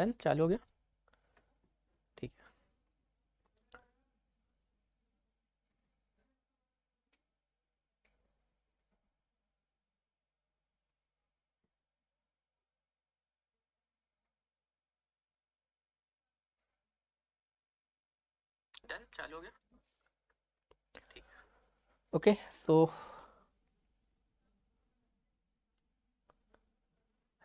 Done चालू हो गया ठीक है डन चालू हो गया okay so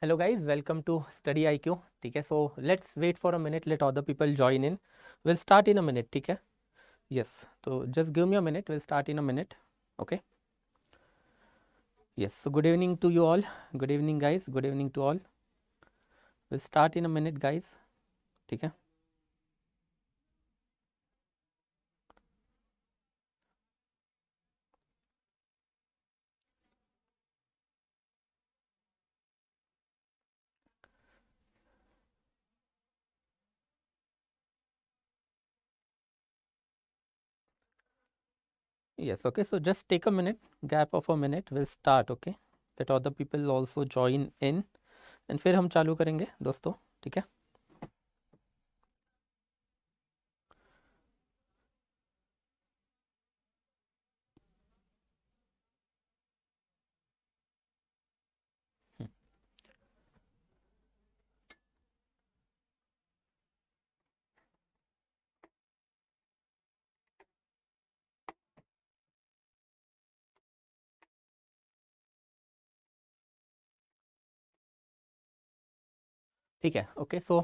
hello guys welcome to study iq Okay, so let's wait for a minute let other people join in we'll start in a minute Okay? yes So just give me a minute we'll start in a minute okay yes so good evening to you all good evening guys good evening to all we'll start in a minute guys Okay? yes okay so just take a minute gap of a minute we'll start okay that other people also join in and fir hum chalu karenge dosto theek hai ठीक है okay so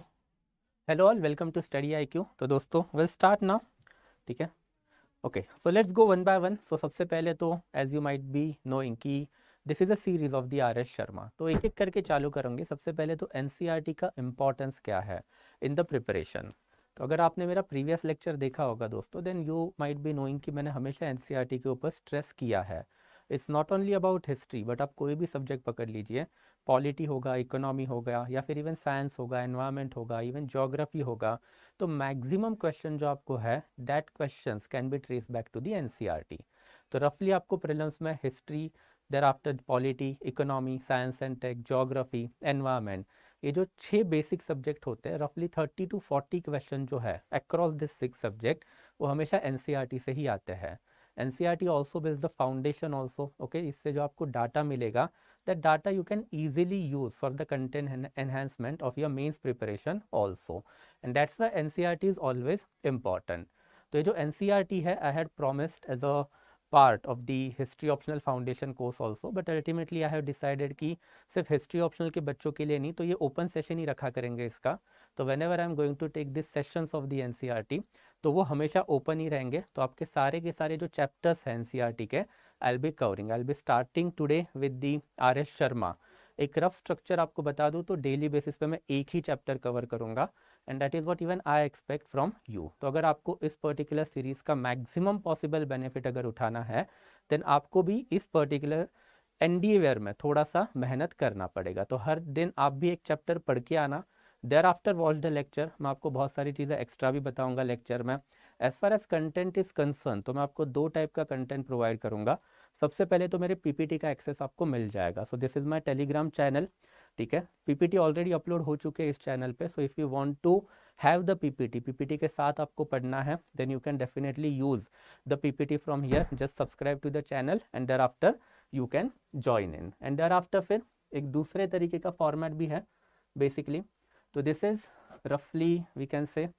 hello all welcome to study I Q तो दोस्तों will start now ठीक है okay so let's go one by one so सबसे पहले तो as you might be knowing की this is a series of the R S Sharma तो एक एक करके चालू करूँगी सबसे पहले तो एन सी आर टी का इम्पोर्टेंस क्या है इन द प्रिपरेशन तो अगर आपने मेरा प्रीवियस लेक्चर देखा होगा दोस्तों then you might be knowing कि मैंने हमेशा एन सी आर टी के ऊपर स्ट्रेस किया है it's not only about history but आप कोई भी सब्जेक्ट पकड़ लीजिए पॉलिटी होगा इकोनॉमी होगा या फिर इवन साइंस होगा एनवायरनमेंट होगा इवन जोग्राफी होगा तो मैक्सिमम क्वेश्चन जो आपको है that question can be trace back to the N e तो रफली आपको प्रिलम्स में history there thereafter polity economy science and tech geography environment ये जो छः बेसिक सब्जेक्ट होते हैं रफली थर्टी टू फोर्टी क्वेश्चन जो है अक्रॉस दिस सिक्स सब्जेक्ट वो हमेशा एन e से ही आते हैं N C R T also builds the foundation also okay इससे जो आपको डाटा मिलेगा that data you can easily use for the content en enhancement of your mains preparation also and that's why NCRT e is always important. तो ये जो N e है I had promised as a part of the history optional foundation course also but ultimately I have decided कि सिर्फ history optional के बच्चों के लिए नहीं तो ये ओपन सेशन ही रखा करेंगे इसका तो whenever I am going to take this sessions of the N तो वो हमेशा ओपन ही रहेंगे तो आपके सारे के सारे जो चैप्टर्स हैं एन e के I'll be covering. I'll be starting today with the R S Sharma एक रफ स्ट्रक्चर आपको बता दूं तो डेली बेसिस पे मैं एक ही चैप्टर कवर करूंगा and that is what even I expect from you तो अगर आपको इस पर्टिकुलर सीरीज़ का मैक्सिमम पॉसिबल बेनिफिट अगर उठाना है देन आपको भी इस पर्टिकुलर एन डी वेयर में थोड़ा सा मेहनत करना पड़ेगा तो हर दिन आप भी एक चैप्टर पढ़ के आना there after watch the lecture मैं आपको बहुत सारी चीज़ें एक्स्ट्रा भी बताऊँगा लेक्चर में as far as content is concern तो मैं आपको दो टाइप का कंटेंट प्रोवाइड करूंगा सबसे पहले तो मेरे पीपीटी का एक्सेस आपको मिल जाएगा so this is my Telegram channel ठीक है पीपीटी ऑलरेडी अपलोड हो चुके हैं इस चैनल पे so if you want to have the PPT PPT के साथ आपको पढ़ना है then you can definitely use the PPT from here just subscribe to the channel and there after you can join in and there after फिर एक दूसरे तरीके का फॉर्मेट भी है बेसिकली तो दिस इज़ रफली वी कैन से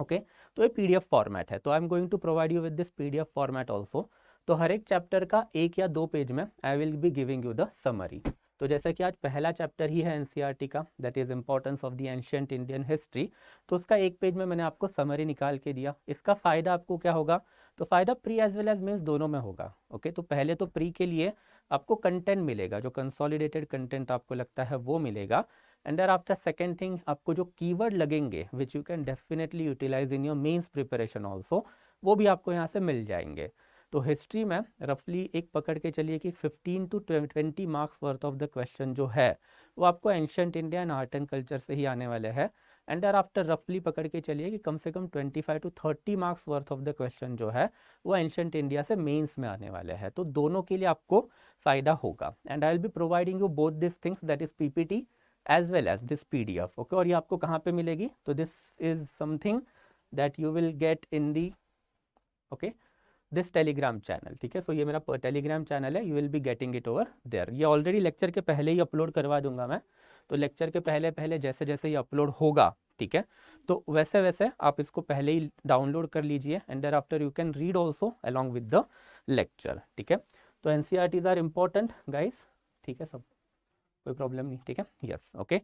ओके तो ये पीडीएफ फॉर्मेट है तो I am going to provide you with this PDF format also तो हर एक चैप्टर का एक या दो पेज में I will be giving you the summary तो जैसा कि आज पहला चैप्टर ही है एनसीईआरटी e का that is importance of the ancient Indian history तो उसका एक पेज में मैंने आपको समरी निकाल के दिया इसका फ़ायदा आपको क्या होगा तो फ़ायदा pre as well as mains दोनों में होगा ओके तो पहले तो प्री के लिए आपको कंटेंट मिलेगा जो कंसोलिडेटेड कंटेंट आपको लगता है वो मिलेगा and there after second thing आपको जो कीवर्ड लगेंगे which you can definitely utilize in your mains preparation also वो भी आपको यहाँ से मिल जाएंगे तो हिस्ट्री में रफली एक पकड़ के चलिए कि 15 to 20 marks worth of the question जो है वो आपको ancient India and art and culture से ही आने वाले हैं एंड आर आफ्टर रफली पकड़ के चलिए कि कम से कम 25 to 30 marks worth of the question जो है वो एंशंट इंडिया से मेंस में आने वाले हैं तो दोनों के लिए आपको फ़ायदा होगा and I will be providing you both this things that is PPT as well as this P D F okay और ये आपको कहाँ पे मिलेगी तो this is something that you will get in the okay this Telegram channel ठीक है so ये मेरा टेलीग्राम चैनल है you will be getting it over there ये ऑलरेडी लेक्चर के पहले ही अपलोड करवा दूंगा मैं तो लेक्चर के पहले पहले जैसे जैसे ये अपलोड होगा ठीक है तो वैसे वैसे आप इसको पहले ही डाउनलोड कर लीजिए and there after you can read also along with the lecture ठीक है तो N C R Ts are guys ठीक है सब कोई प्रॉब्लम नहीं ठीक है यस ओके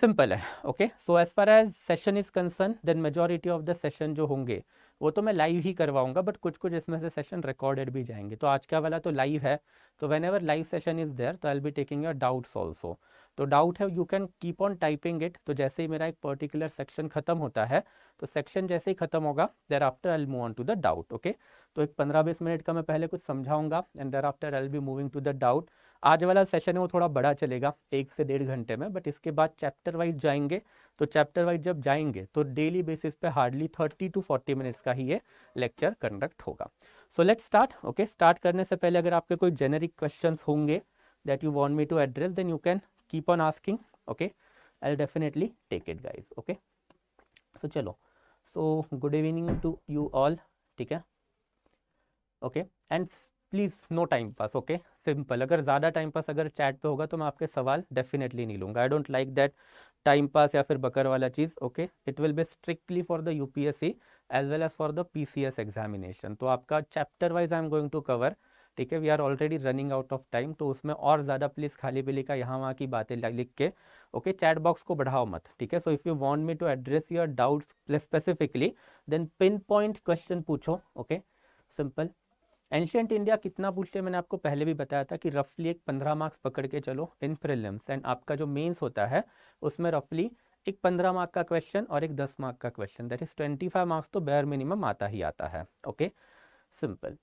सिंपल है okay so as far as session is concern then majority of the session जो होंगे वो तो मैं लाइव ही करवाऊंगा बट कुछ कुछ इसमें से सेशन रिकॉर्डेड भी जाएंगे तो आज का वाला तो लाइव है तो whenever live session is there तो I be taking your doubts also तो डाउट है you can keep on typing it तो जैसे ही मेरा एक पर्टिकुलर सेक्शन खत्म होता है तो सेक्शन जैसे ही खत्म होगा there after I move on to the doubt okay तो एक पंद्रह बीस मिनट का मैं पहले कुछ समझाऊंगा and there after I be moving to the doubt आज वाला सेशन है वो थोड़ा बड़ा चलेगा एक से डेढ़ घंटे में बट इसके बाद चैप्टर वाइज जाएंगे तो चैप्टर वाइज जब जाएंगे तो डेली बेसिस पे hardly thirty to forty minutes का ही ये लेक्चर कंडक्ट होगा so let start okay start करने से पहले अगर आपके कोई जेनेरिक क्वेश्चन होंगे that you want me to address then you can keep on asking okay I definitely take it guys okay so चलो so good evening to you all ठीक है okay and please no time pass okay simple अगर ज़्यादा time pass अगर chat पे होगा तो मैं आपके सवाल डेफिनेटली नहीं लूँगा I don't like that time pass या फिर बकर वाला चीज़ okay it will be strictly for the UPSC as well as for the PCS examination तो आपका chapter wise I am going to cover ठीक है we are already running out of time तो उसमें और ज़्यादा प्लीज़ खाली पीली का यहाँ वहाँ की बातें लिख के ओके चैट बॉक्स को बढ़ाओ मत ठीक है so if you want me to address your doubts specifically then pin point question पूछो ओके सिंपल एंशियंट इंडिया कितना पूछते हैं मैंने आपको पहले भी बताया था कि रफली एक पंद्रह मार्क्स पकड़ के चलो इन प्रिलिम्स एंड आपका जो मेंस होता है उसमें रफली एक पंद्रह मार्क का क्वेश्चन और एक दस मार्क का question that is twenty five marks तो बेयर मिनिमम आता ही आता है okay simple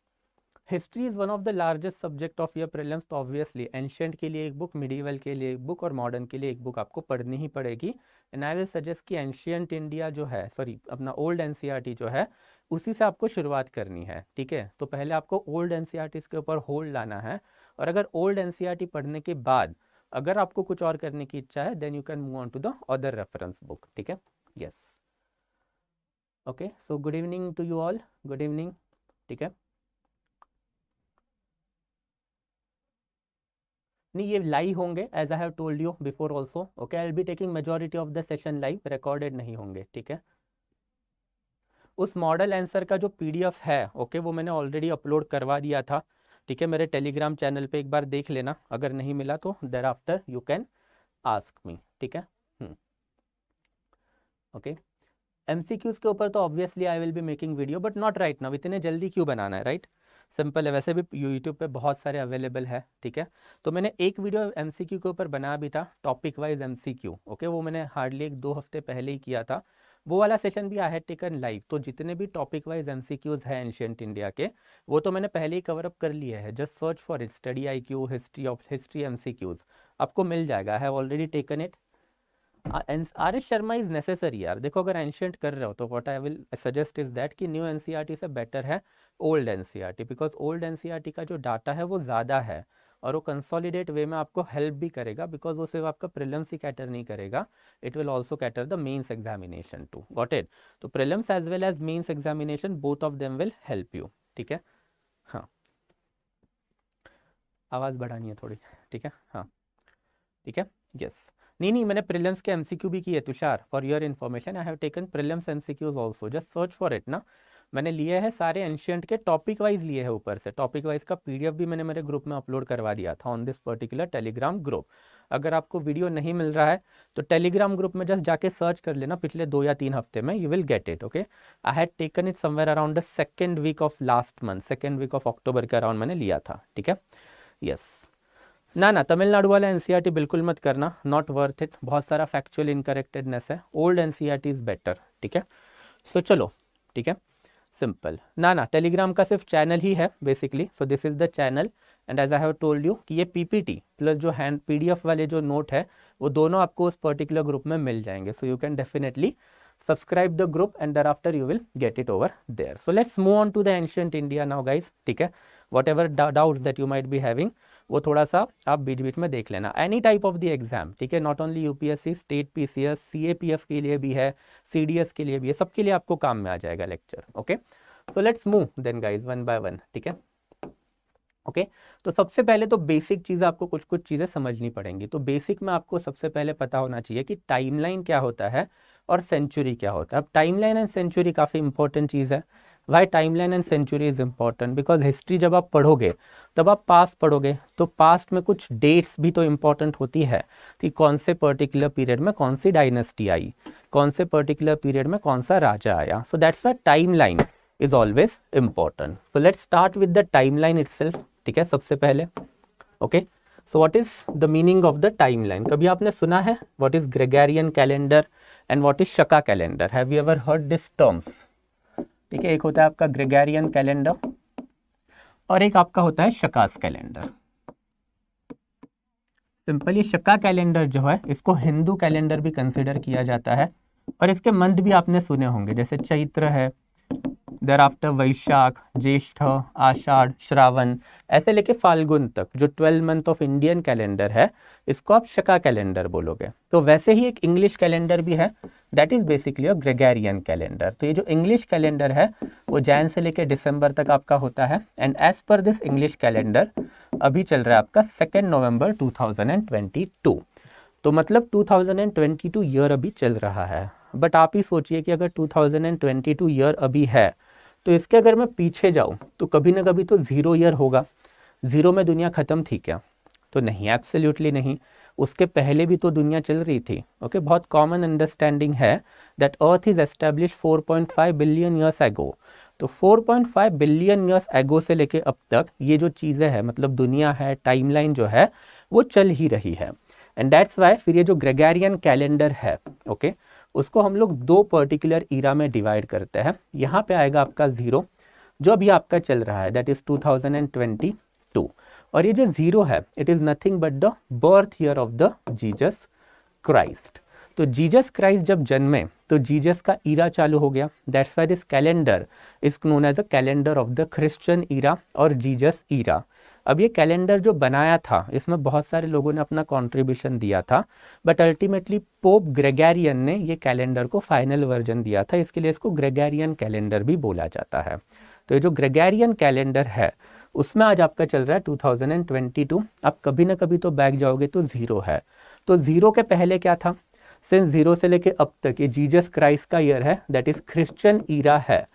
history is one of the largest subject of your prelims तो ऑब्वियसली एंशियंट के लिए एक बुक मिडीवल के लिए एक बुक और मॉडर्न के लिए एक बुक आपको पढ़नी ही पड़ेगी एंड आई विल सजेस्ट कि एंशियंट इंडिया जो है सॉरी अपना ओल्ड एन e जो है उसी से आपको शुरुआत करनी है ठीक है तो पहले आपको ओल्ड एन के ऊपर होल्ड लाना है और अगर ओल्ड एन पढ़ने के बाद अगर आपको कुछ और करने की इच्छा है then you can move on to the other reference book ठीक है yes okay so good evening to you all good evening ठीक है नहीं ये लाइव होंगे as I have told you before also okay I be taking majority of the session live recorded नहीं होंगे ठीक है उस मॉडल आंसर का जो पीडीएफ है ओके वो मैंने ऑलरेडी अपलोड करवा दिया था ठीक है मेरे टेलीग्राम चैनल पे एक बार देख लेना अगर नहीं मिला तो there after you can ask me ठीक है ओके एम सी क्यूज़ के ऊपर तो obviously I will be making video but not right now इतने जल्दी क्यों बनाना है राइट right? सिंपल है वैसे भी यूट्यूब पे बहुत सारे अवेलेबल है ठीक है तो मैंने एक वीडियो एम सी क्यू के ऊपर बना भी था topic wise M C Q okay वो मैंने हार्डली एक दो हफ्ते पहले ही किया था वो वाला सेशन भी आई हैड टेकन लाइव तो जितने भी topic wise M C Qs हैं एंशियंट इंडिया के वो तो मैंने पहले ही कवर अप कर लिए है just search for it Study I Q history of history M C Qs आपको मिल जाएगा have already taken it R S Sharma is necessary यार देखो अगर एंशियंट कर रहे हो तो what I will suggest is that कि न्यू एन e से बेटर है old N because old N का जो डाटा है वो ज़्यादा है और वो कंसोलिडेट वे में आपको हेल्प भी करेगा बिकॉज वो सिर्फ आपका प्रिलम्स ही कैटर नहीं करेगा it will also cater the mains examination to got it तो prelims as well as mains examination both of them will help you ठीक है हाँ आवाज़ बढ़ानी है थोड़ी ठीक है हाँ ठीक है यस नहीं नहीं मैंने प्रिलियम्स के एमसीक्यू भी किए Tushar for your information I have taken prelims MCQs also just search for it ना मैंने लिए है सारे एंशियंट के टॉपिक वाइज लिए है ऊपर से टॉपिक वाइज का पीडीएफ भी मैंने मेरे ग्रुप में अपलोड करवा दिया था on this particular Telegram group अगर आपको वीडियो नहीं मिल रहा है तो टेलीग्राम ग्रुप में जस्ट जाके सर्च कर लेना पिछले दो या तीन हफ्ते में you will get it okay I had taken it somewhere around the second week of last month second week of October के अराउंड मैंने लिया था ठीक है यस yes. ना ना तमिलनाडु वाला एन e बिल्कुल मत करना नॉट वर्थ इट बहुत सारा फैक्चुअल इनकरेक्टेडनेस है ओल्ड एन इज़ बेटर ठीक है सो so, चलो ठीक है सिंपल ना ना टेलीग्राम का सिर्फ चैनल ही है basically so this is the channel and as I have told you कि ये पीपीटी प्लस जो हैंड पीडीएफ वाले जो नोट है वो दोनों आपको उस पर्टिकुलर ग्रुप में मिल जाएंगे so you can definitely subscribe the group and there after you will get it over there so let's move on to the ancient India now guys ठीक है whatever doubt that you might be having वो थोड़ा सा आप बीच बीच में देख लेना any type of the exam ठीक है not only UPSC state PCS CAPF के लिए भी है सीडीएस के लिए भी है सबके लिए आपको काम में आ जाएगा lecture okay so let's move then guys one by one ठीक है ओके okay? तो सबसे पहले तो बेसिक चीज़ आपको कुछ कुछ चीज़ें समझनी पड़ेंगी तो बेसिक में आपको सबसे पहले पता होना चाहिए कि टाइमलाइन क्या होता है और सेंचुरी क्या होता है अब टाइमलाइन एंड सेंचुरी काफ़ी इंपॉर्टेंट चीज़ है why time line and century is important because history जब आप पढ़ोगे तब आप पास पढ़ोगे तो पास्ट में कुछ डेट्स भी तो इम्पॉर्टेंट होती है कि कौन से पर्टिकुलर पीरियड में कौन सी डायनेस्टी आई कौन से पर्टिकुलर पीरियड में कौन सा राजा आया so that's why time line is always important so let start with the time line it ठीक है सबसे पहले okay so what is the meaning of the time line कभी आपने सुना है what is Gregorian calendar and what is Shaka calendar have you ever heard this terms ठीक है एक होता है आपका ग्रेगैरियन कैलेंडर और एक आपका होता है शकास कैलेंडर सिंपल ये शक्का कैलेंडर जो है इसको हिंदू कैलेंडर भी कंसिडर किया जाता है और इसके मंथ भी आपने सुने होंगे जैसे चैत्र है देर आफ्टर वैशाख ज्येष्ठ आषाढ़ श्रावण ऐसे लेके फाल्गुन तक जो twelve month of Indian calendar है इसको आप शका कैलेंडर बोलोगे तो वैसे ही एक इंग्लिश कैलेंडर भी है that is basically a Gregorian calendar तो ये जो इंग्लिश कैलेंडर है वो जैन से लेके दिसंबर तक आपका होता है and as per this English calendar अभी चल रहा है आपका सेकेंड नवम्बर टू तो मतलब 2022 ईयर अभी चल रहा है बट आप ही सोचिए कि अगर 2022 ईयर अभी है तो इसके अगर मैं पीछे जाऊँ तो कभी ना कभी तो ज़ीरो ईयर होगा ज़ीरो में दुनिया ख़त्म थी क्या तो नहीं एब्सोल्युटली नहीं उसके पहले भी तो दुनिया चल रही थी ओके बहुत कॉमन अंडरस्टैंडिंग है that earth is establish 4.5 billion years ago तो 4.5 बिलियन ईयर्स एगो से लेके अब तक ये जो चीज़ें हैं मतलब दुनिया है टाइमलाइन जो है वो चल ही रही है एंड दैट्स वाई फिर ये जो ग्रेगैरियन कैलेंडर है ओके okay? उसको हम लोग दो पर्टिकुलर ईरा में डिवाइड करते हैं यहाँ पे आएगा आपका ज़ीरो जो अभी आपका चल रहा है दैट इज़ 2022 और ये जो ज़ीरो है it is nothing but the birth year of the Jesus Christ तो जीजस क्राइस्ट जब जन्मे तो जीजस का ईरा चालू हो गया that's why this calendar is known as a calendar of the Christian era और जीजस ईरा अब ये कैलेंडर जो बनाया था इसमें बहुत सारे लोगों ने अपना कंट्रीब्यूशन दिया था बट अल्टीमेटली पोप ग्रेगेरियन ने ये कैलेंडर को फाइनल वर्जन दिया था इसके लिए इसको ग्रेगेरियन कैलेंडर भी बोला जाता है तो ये जो ग्रेगैरियन कैलेंडर है उसमें आज आपका चल रहा है टू आप कभी ना कभी तो बैग जाओगे तो ज़ीरो है तो ज़ीरो के पहले क्या था सिंस ज़ीरो से लेके अब तक ये जीजस क्राइस्ट का ईयर है दैट इज़ क्रिश्चियन ईरा है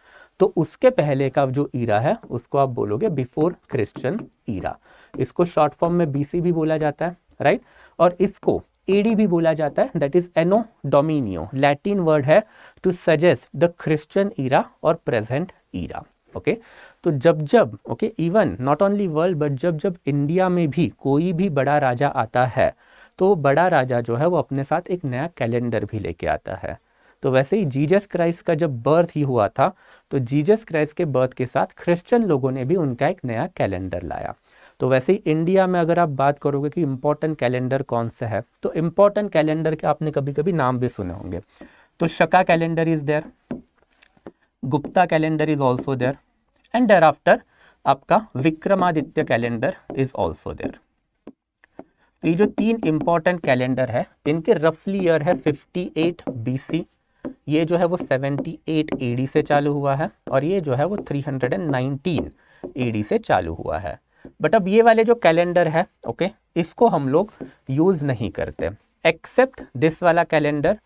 तो उसके पहले का जो ईरा है उसको आप बोलोगे बिफोर क्रिश्चियन ईरा इसको शॉर्ट फॉर्म में बीसी भी बोला जाता है राइट और इसको एडी भी बोला जाता है that is anno domini Latin word है to suggest the Christian era और प्रेजेंट ईरा ओके तो जब जब okay even not only world but जब जब इंडिया में भी कोई भी बड़ा राजा आता है तो बड़ा राजा जो है वो अपने साथ एक नया कैलेंडर भी लेके आता है तो वैसे ही जीजस क्राइस्ट का जब बर्थ ही हुआ था तो जीजस क्राइस्ट के बर्थ के साथ क्रिश्चियन लोगों ने भी उनका एक नया कैलेंडर लाया तो वैसे ही इंडिया में अगर आप बात करोगे कि इम्पोर्टेंट कैलेंडर कौन सा है तो इम्पोर्टेंट कैलेंडर के आपने कभी कभी नाम भी सुने होंगे तो Shaka calendar is there Gupta calendar is also there and there thereafter आपका Vikramaditya calendar is also there तो ये जो तीन इंपॉर्टेंट कैलेंडर है इनके रफली ईयर है 58 बीसी ये जो है वो 78 एडी से चालू हुआ है और ये जो है वो 319 एडी से चालू हुआ है बट अब ये वाले जो कैलेंडर है ओके इसको हम लोग यूज़ नहीं करते एक्सेप्ट दिस वाला कैलेंडर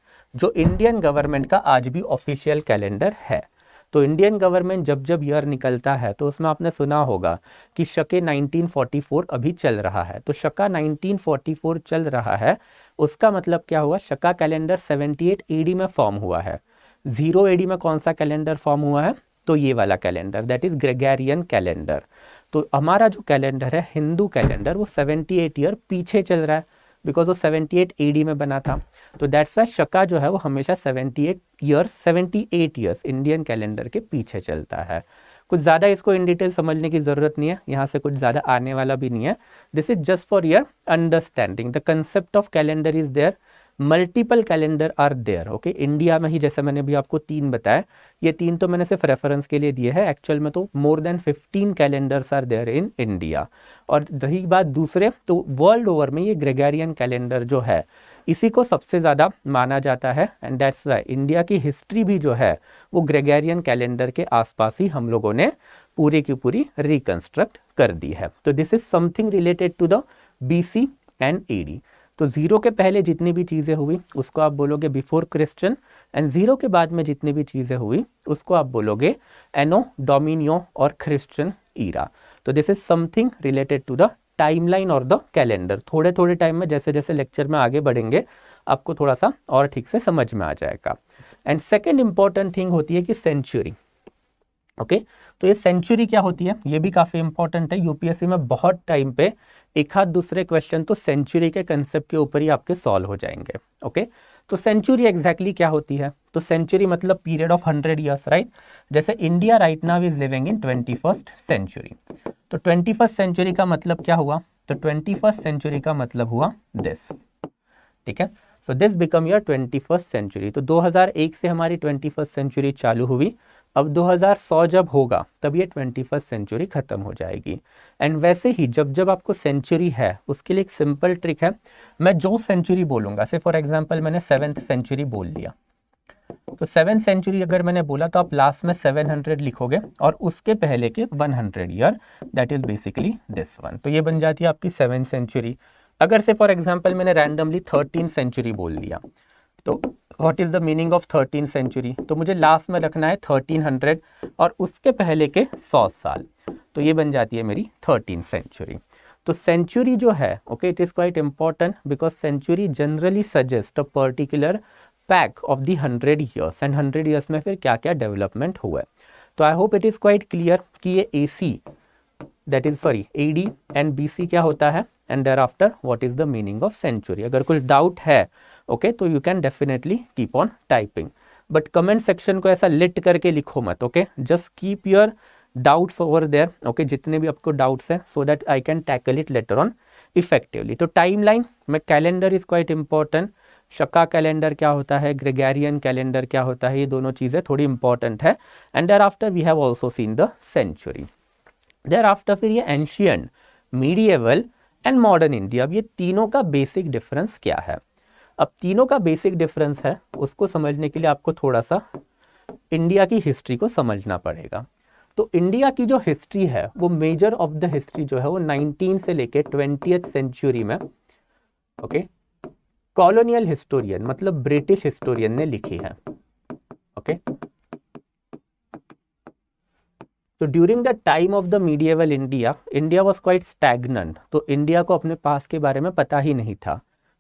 जो इंडियन गवर्नमेंट का आज भी ऑफिशियल कैलेंडर है तो इंडियन गवर्नमेंट जब जब ईयर निकलता है तो उसमें आपने सुना होगा कि शके 1944 अभी चल रहा है तो शका 1944 चल रहा है उसका मतलब क्या हुआ शका कैलेंडर 78 एडी में फॉर्म हुआ है जीरो एडी में कौन सा कैलेंडर फॉर्म हुआ है तो ये वाला calendar that is Gregorian calendar तो हमारा जो कैलेंडर है हिंदू कैलेंडर वो 78 ईयर पीछे चल रहा है बिकॉज वो 78 एडी में बना था तो दैट्स वाई शका जो है वो हमेशा 78 year eight years Indian calendar के पीछे चलता है कुछ ज़्यादा इसको इन डिटेल समझने की ज़रूरत नहीं है यहाँ से कुछ ज़्यादा आने वाला भी नहीं है this is just for your understanding the concept of calendar is there multiple calendar are there okay India में ही जैसे मैंने अभी आपको तीन बताया ये तीन तो मैंने सिर्फ रेफरेंस के लिए दिए हैं एक्चुअल में तो more than fifteen calendars are there in India और रही बात दूसरे तो वर्ल्ड ओवर में ये ग्रेगारियन कैलेंडर जो है इसी को सबसे ज़्यादा माना जाता है एंड डेट्स वाई इंडिया की हिस्ट्री भी जो है वो ग्रेगेरियन कैलेंडर के आसपास ही हम लोगों ने पूरी की पूरी रिकन्स्ट्रक्ट कर दी है तो this is something related to the B C and A D तो ज़ीरो के पहले जितनी भी चीज़ें हुई उसको आप बोलोगे बिफोर क्रिश्चियन एंड ज़ीरो के बाद में जितनी भी चीज़ें हुई उसको आप बोलोगे एनो डोमिनियो और क्रिश्चियन ईरा तो this is something related to the timeline और द कैलेंडर थोड़े थोड़े टाइम में जैसे जैसे लेक्चर में आगे बढ़ेंगे आपको थोड़ा सा और ठीक से समझ में आ जाएगा एंड सेकेंड इंपॉर्टेंट थिंग होती है कि सेंचुरी ओके okay? तो ये सेंचुरी क्या होती है ये भी काफ़ी इंपॉर्टेंट है यूपीएससी में बहुत टाइम पे एक हाथ दूसरे क्वेश्चन तो सेंचुरी के कंसेप्ट के ऊपर ही आपके सॉल्व हो जाएंगे ओके okay? तो सेंचुरी एग्जैक्टली exactly क्या होती है तो सेंचुरी मतलब period of hundred years right जैसे India right now is living in twenty first century तो ट्वेंटी फर्स्ट सेंचुरी का मतलब क्या हुआ तो ट्वेंटी फर्स्ट सेंचुरी का मतलब हुआ दिस ठीक है so this become your twenty first century तो 2001 से हमारी ट्वेंटी फर्स्ट सेंचुरी चालू हुई अब 2100 जब होगा तब ये ट्वेंटी फर्स्ट सेंचुरी ख़त्म हो जाएगी एंड वैसे ही जब जब आपको सेंचुरी है उसके लिए एक सिंपल ट्रिक है मैं जो सेंचुरी बोलूँगा से फॉर एग्जाम्पल मैंने सेवन्थ सेंचुरी बोल लिया तो सेवन सेंचुरी अगर मैंने बोला तो आप लास्ट में सेवन हंड्रेड लिखोगे और उसके पहले के one hundred year that is basically this one तो ये बन जाती है आपकी सेवन सेंचुरी अगर से फॉर एग्जाम्पल मैंने रैंडमली थर्टीन सेंचुरी बोल दिया तो what is the meaning of thirteen century तो मुझे लास्ट में रखना है थर्टीन हंड्रेड और उसके पहले के सौ साल तो ये बन जाती है मेरी थर्टीन सेंचुरी तो सेंचुरी जो है okay it is quite important because century generally suggest a particular pack of the hundred years and hundred years में फिर क्या क्या डेवलपमेंट हुआ है तो I hope it is quite clear कि ये A C that is sorry A D and B C क्या होता है and there thereafter what is the meaning of century अगर कुछ डाउट है ओके okay, तो you can definitely keep on typing but comment section को ऐसा लिट करके लिखो मत okay just keep your doubts over there okay जितने भी आपको डाउट्स हैं so that I can tackle it later on effectively तो टाइम लाइन में calendar is quite important Shaka calendar क्या होता है ग्रेगैरियन कैलेंडर क्या होता है ये दोनों चीज़ें थोड़ी इंपॉर्टेंट है and there thereafter we have also seen the century there after फिर ये ancient medieval and modern India अब ये तीनों का बेसिक डिफरेंस क्या है अब तीनों का बेसिक डिफरेंस है उसको समझने के लिए आपको थोड़ा सा इंडिया की हिस्ट्री को समझना पड़ेगा तो इंडिया की जो हिस्ट्री है वो मेजर ऑफ द हिस्ट्री जो है वो 19 से लेके ट्वेंटी सेंचुरी में ओके कॉलोनियल हिस्टोरियन मतलब ब्रिटिश हिस्टोरियन ने लिखी है ओके okay? तो during the time of the medieval India India was quite stagnant तो इंडिया को अपने पास के बारे में पता ही नहीं था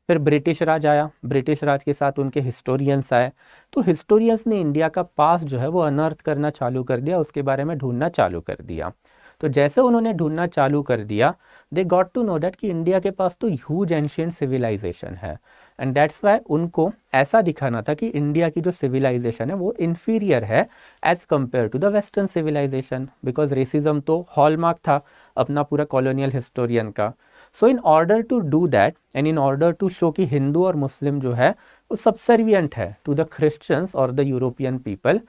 फिर ब्रिटिश राज आया ब्रिटिश राज के साथ उनके हिस्टोरियंस आए तो हिस्टोरियंस ने इंडिया का पास जो है वो अनर्थ करना चालू कर दिया उसके बारे में ढूंढना चालू कर दिया तो जैसे उन्होंने ढूंढना चालू कर दिया they got to know that कि इंडिया के पास तो ह्यूज एंशियंट सिविलाइजेशन है एंड दैट्स वाई उनको ऐसा दिखाना था कि इंडिया की जो सिविलाइजेशन है वो इन्फीरियर है as compare to the western civilization because racism तो हॉलमार्क था अपना पूरा कॉलोनियल हिस्टोरियन का so in order to do that and in order to show कि हिंदू और मुस्लिम जो है वो सबसर्वियंट है टू द क्रिश्चियंस और द यूरोपियन पीपल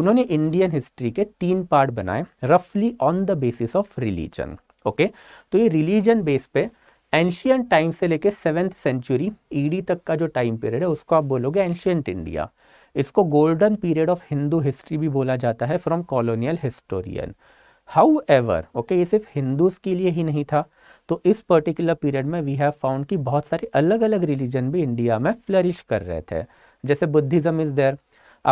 उन्होंने इंडियन हिस्ट्री के तीन पार्ट बनाए रफली on the basis of religion okay तो ये रिलीजन बेस पे एंशियन टाइम से लेके सेवेंथ सेंचुरी ईडी तक का जो टाइम पीरियड है उसको आप बोलोगे एंशियंट इंडिया इसको golden period of Hindu history भी बोला जाता है from colonial historian however okay ये सिर्फ हिंदूज के लिए ही नहीं था तो इस पर्टिकुलर पीरियड में वी हैव फाउंड कि बहुत सारे अलग अलग रिलीजन भी इंडिया में फ्लरिश कर रहे थे जैसे बुद्धिज़्म इज़ देयर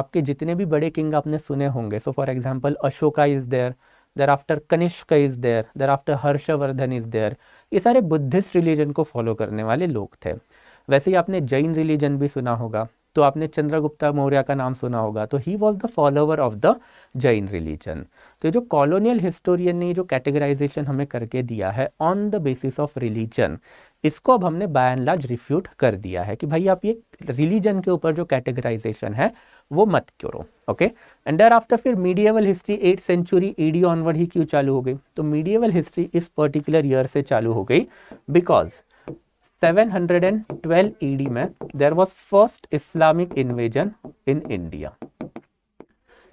आपके जितने भी बड़े किंग आपने सुने होंगे so for example Ashoka is there there Kanishka is there thereafter Harshavardhan is there ये सारे बुद्धिस्ट रिलीजन को फॉलो करने वाले लोग थे वैसे ही आपने जैन रिलीजन भी सुना होगा तो आपने चंद्रगुप्ता मौर्य का नाम सुना होगा तो he was the follower of the Jain religion तो जो कॉलोनियल हिस्टोरियन ने जो कैटेगराइजेशन हमें करके दिया है on the basis of religion इसको अब हमने बाय एंड लार्ज रिफ्यूट कर दिया है कि भाई आप ये रिलीजन के ऊपर जो कैटेगराइजेशन है वो मत करो ओके एंड देर आफ्टर फिर medieval history eight century AD onward ही क्यों चालू हो गई तो मीडियावल हिस्ट्री इस पर्टिकुलर ईयर से चालू हो गई because 712 hundred and twelve AD में there was first Islamic invasion in India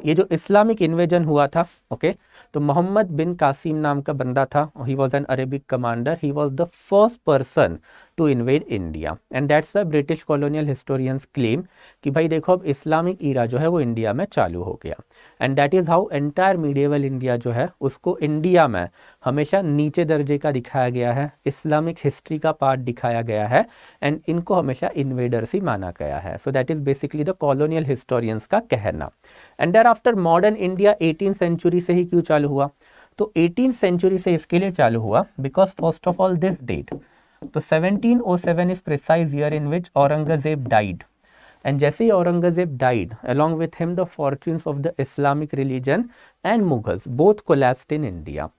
ये जो इस्लामिक इन्वेजन हुआ था ओके okay, तो मोहम्मद बिन कासिम नाम का बंदा था he was an Arabic commander he was the first person to invade India and that's the British colonial historians claim कि भाई देखो अब इस्लामिक ईरा जो है वो इंडिया में चालू हो गया and that is how entire medieval India जो है उसको इंडिया में हमेशा नीचे दर्जे का दिखाया गया है इस्लामिक हिस्ट्री का पार्ट दिखाया गया है एंड इनको हमेशा इन्वेडर्स ही माना गया है so that is basically the colonial historians का कहना and there thereafter modern India eighteen century से ही क्यों चालू हुआ तो एटीन सेंचुरी से इसके लिए चालू हुआ because first of all this date तो 1707 is precise year in which Aurangzeb died एंड जैसे ही Aurangzeb died along with him the fortunes of the Islamic religion and Mughals both collapsed in India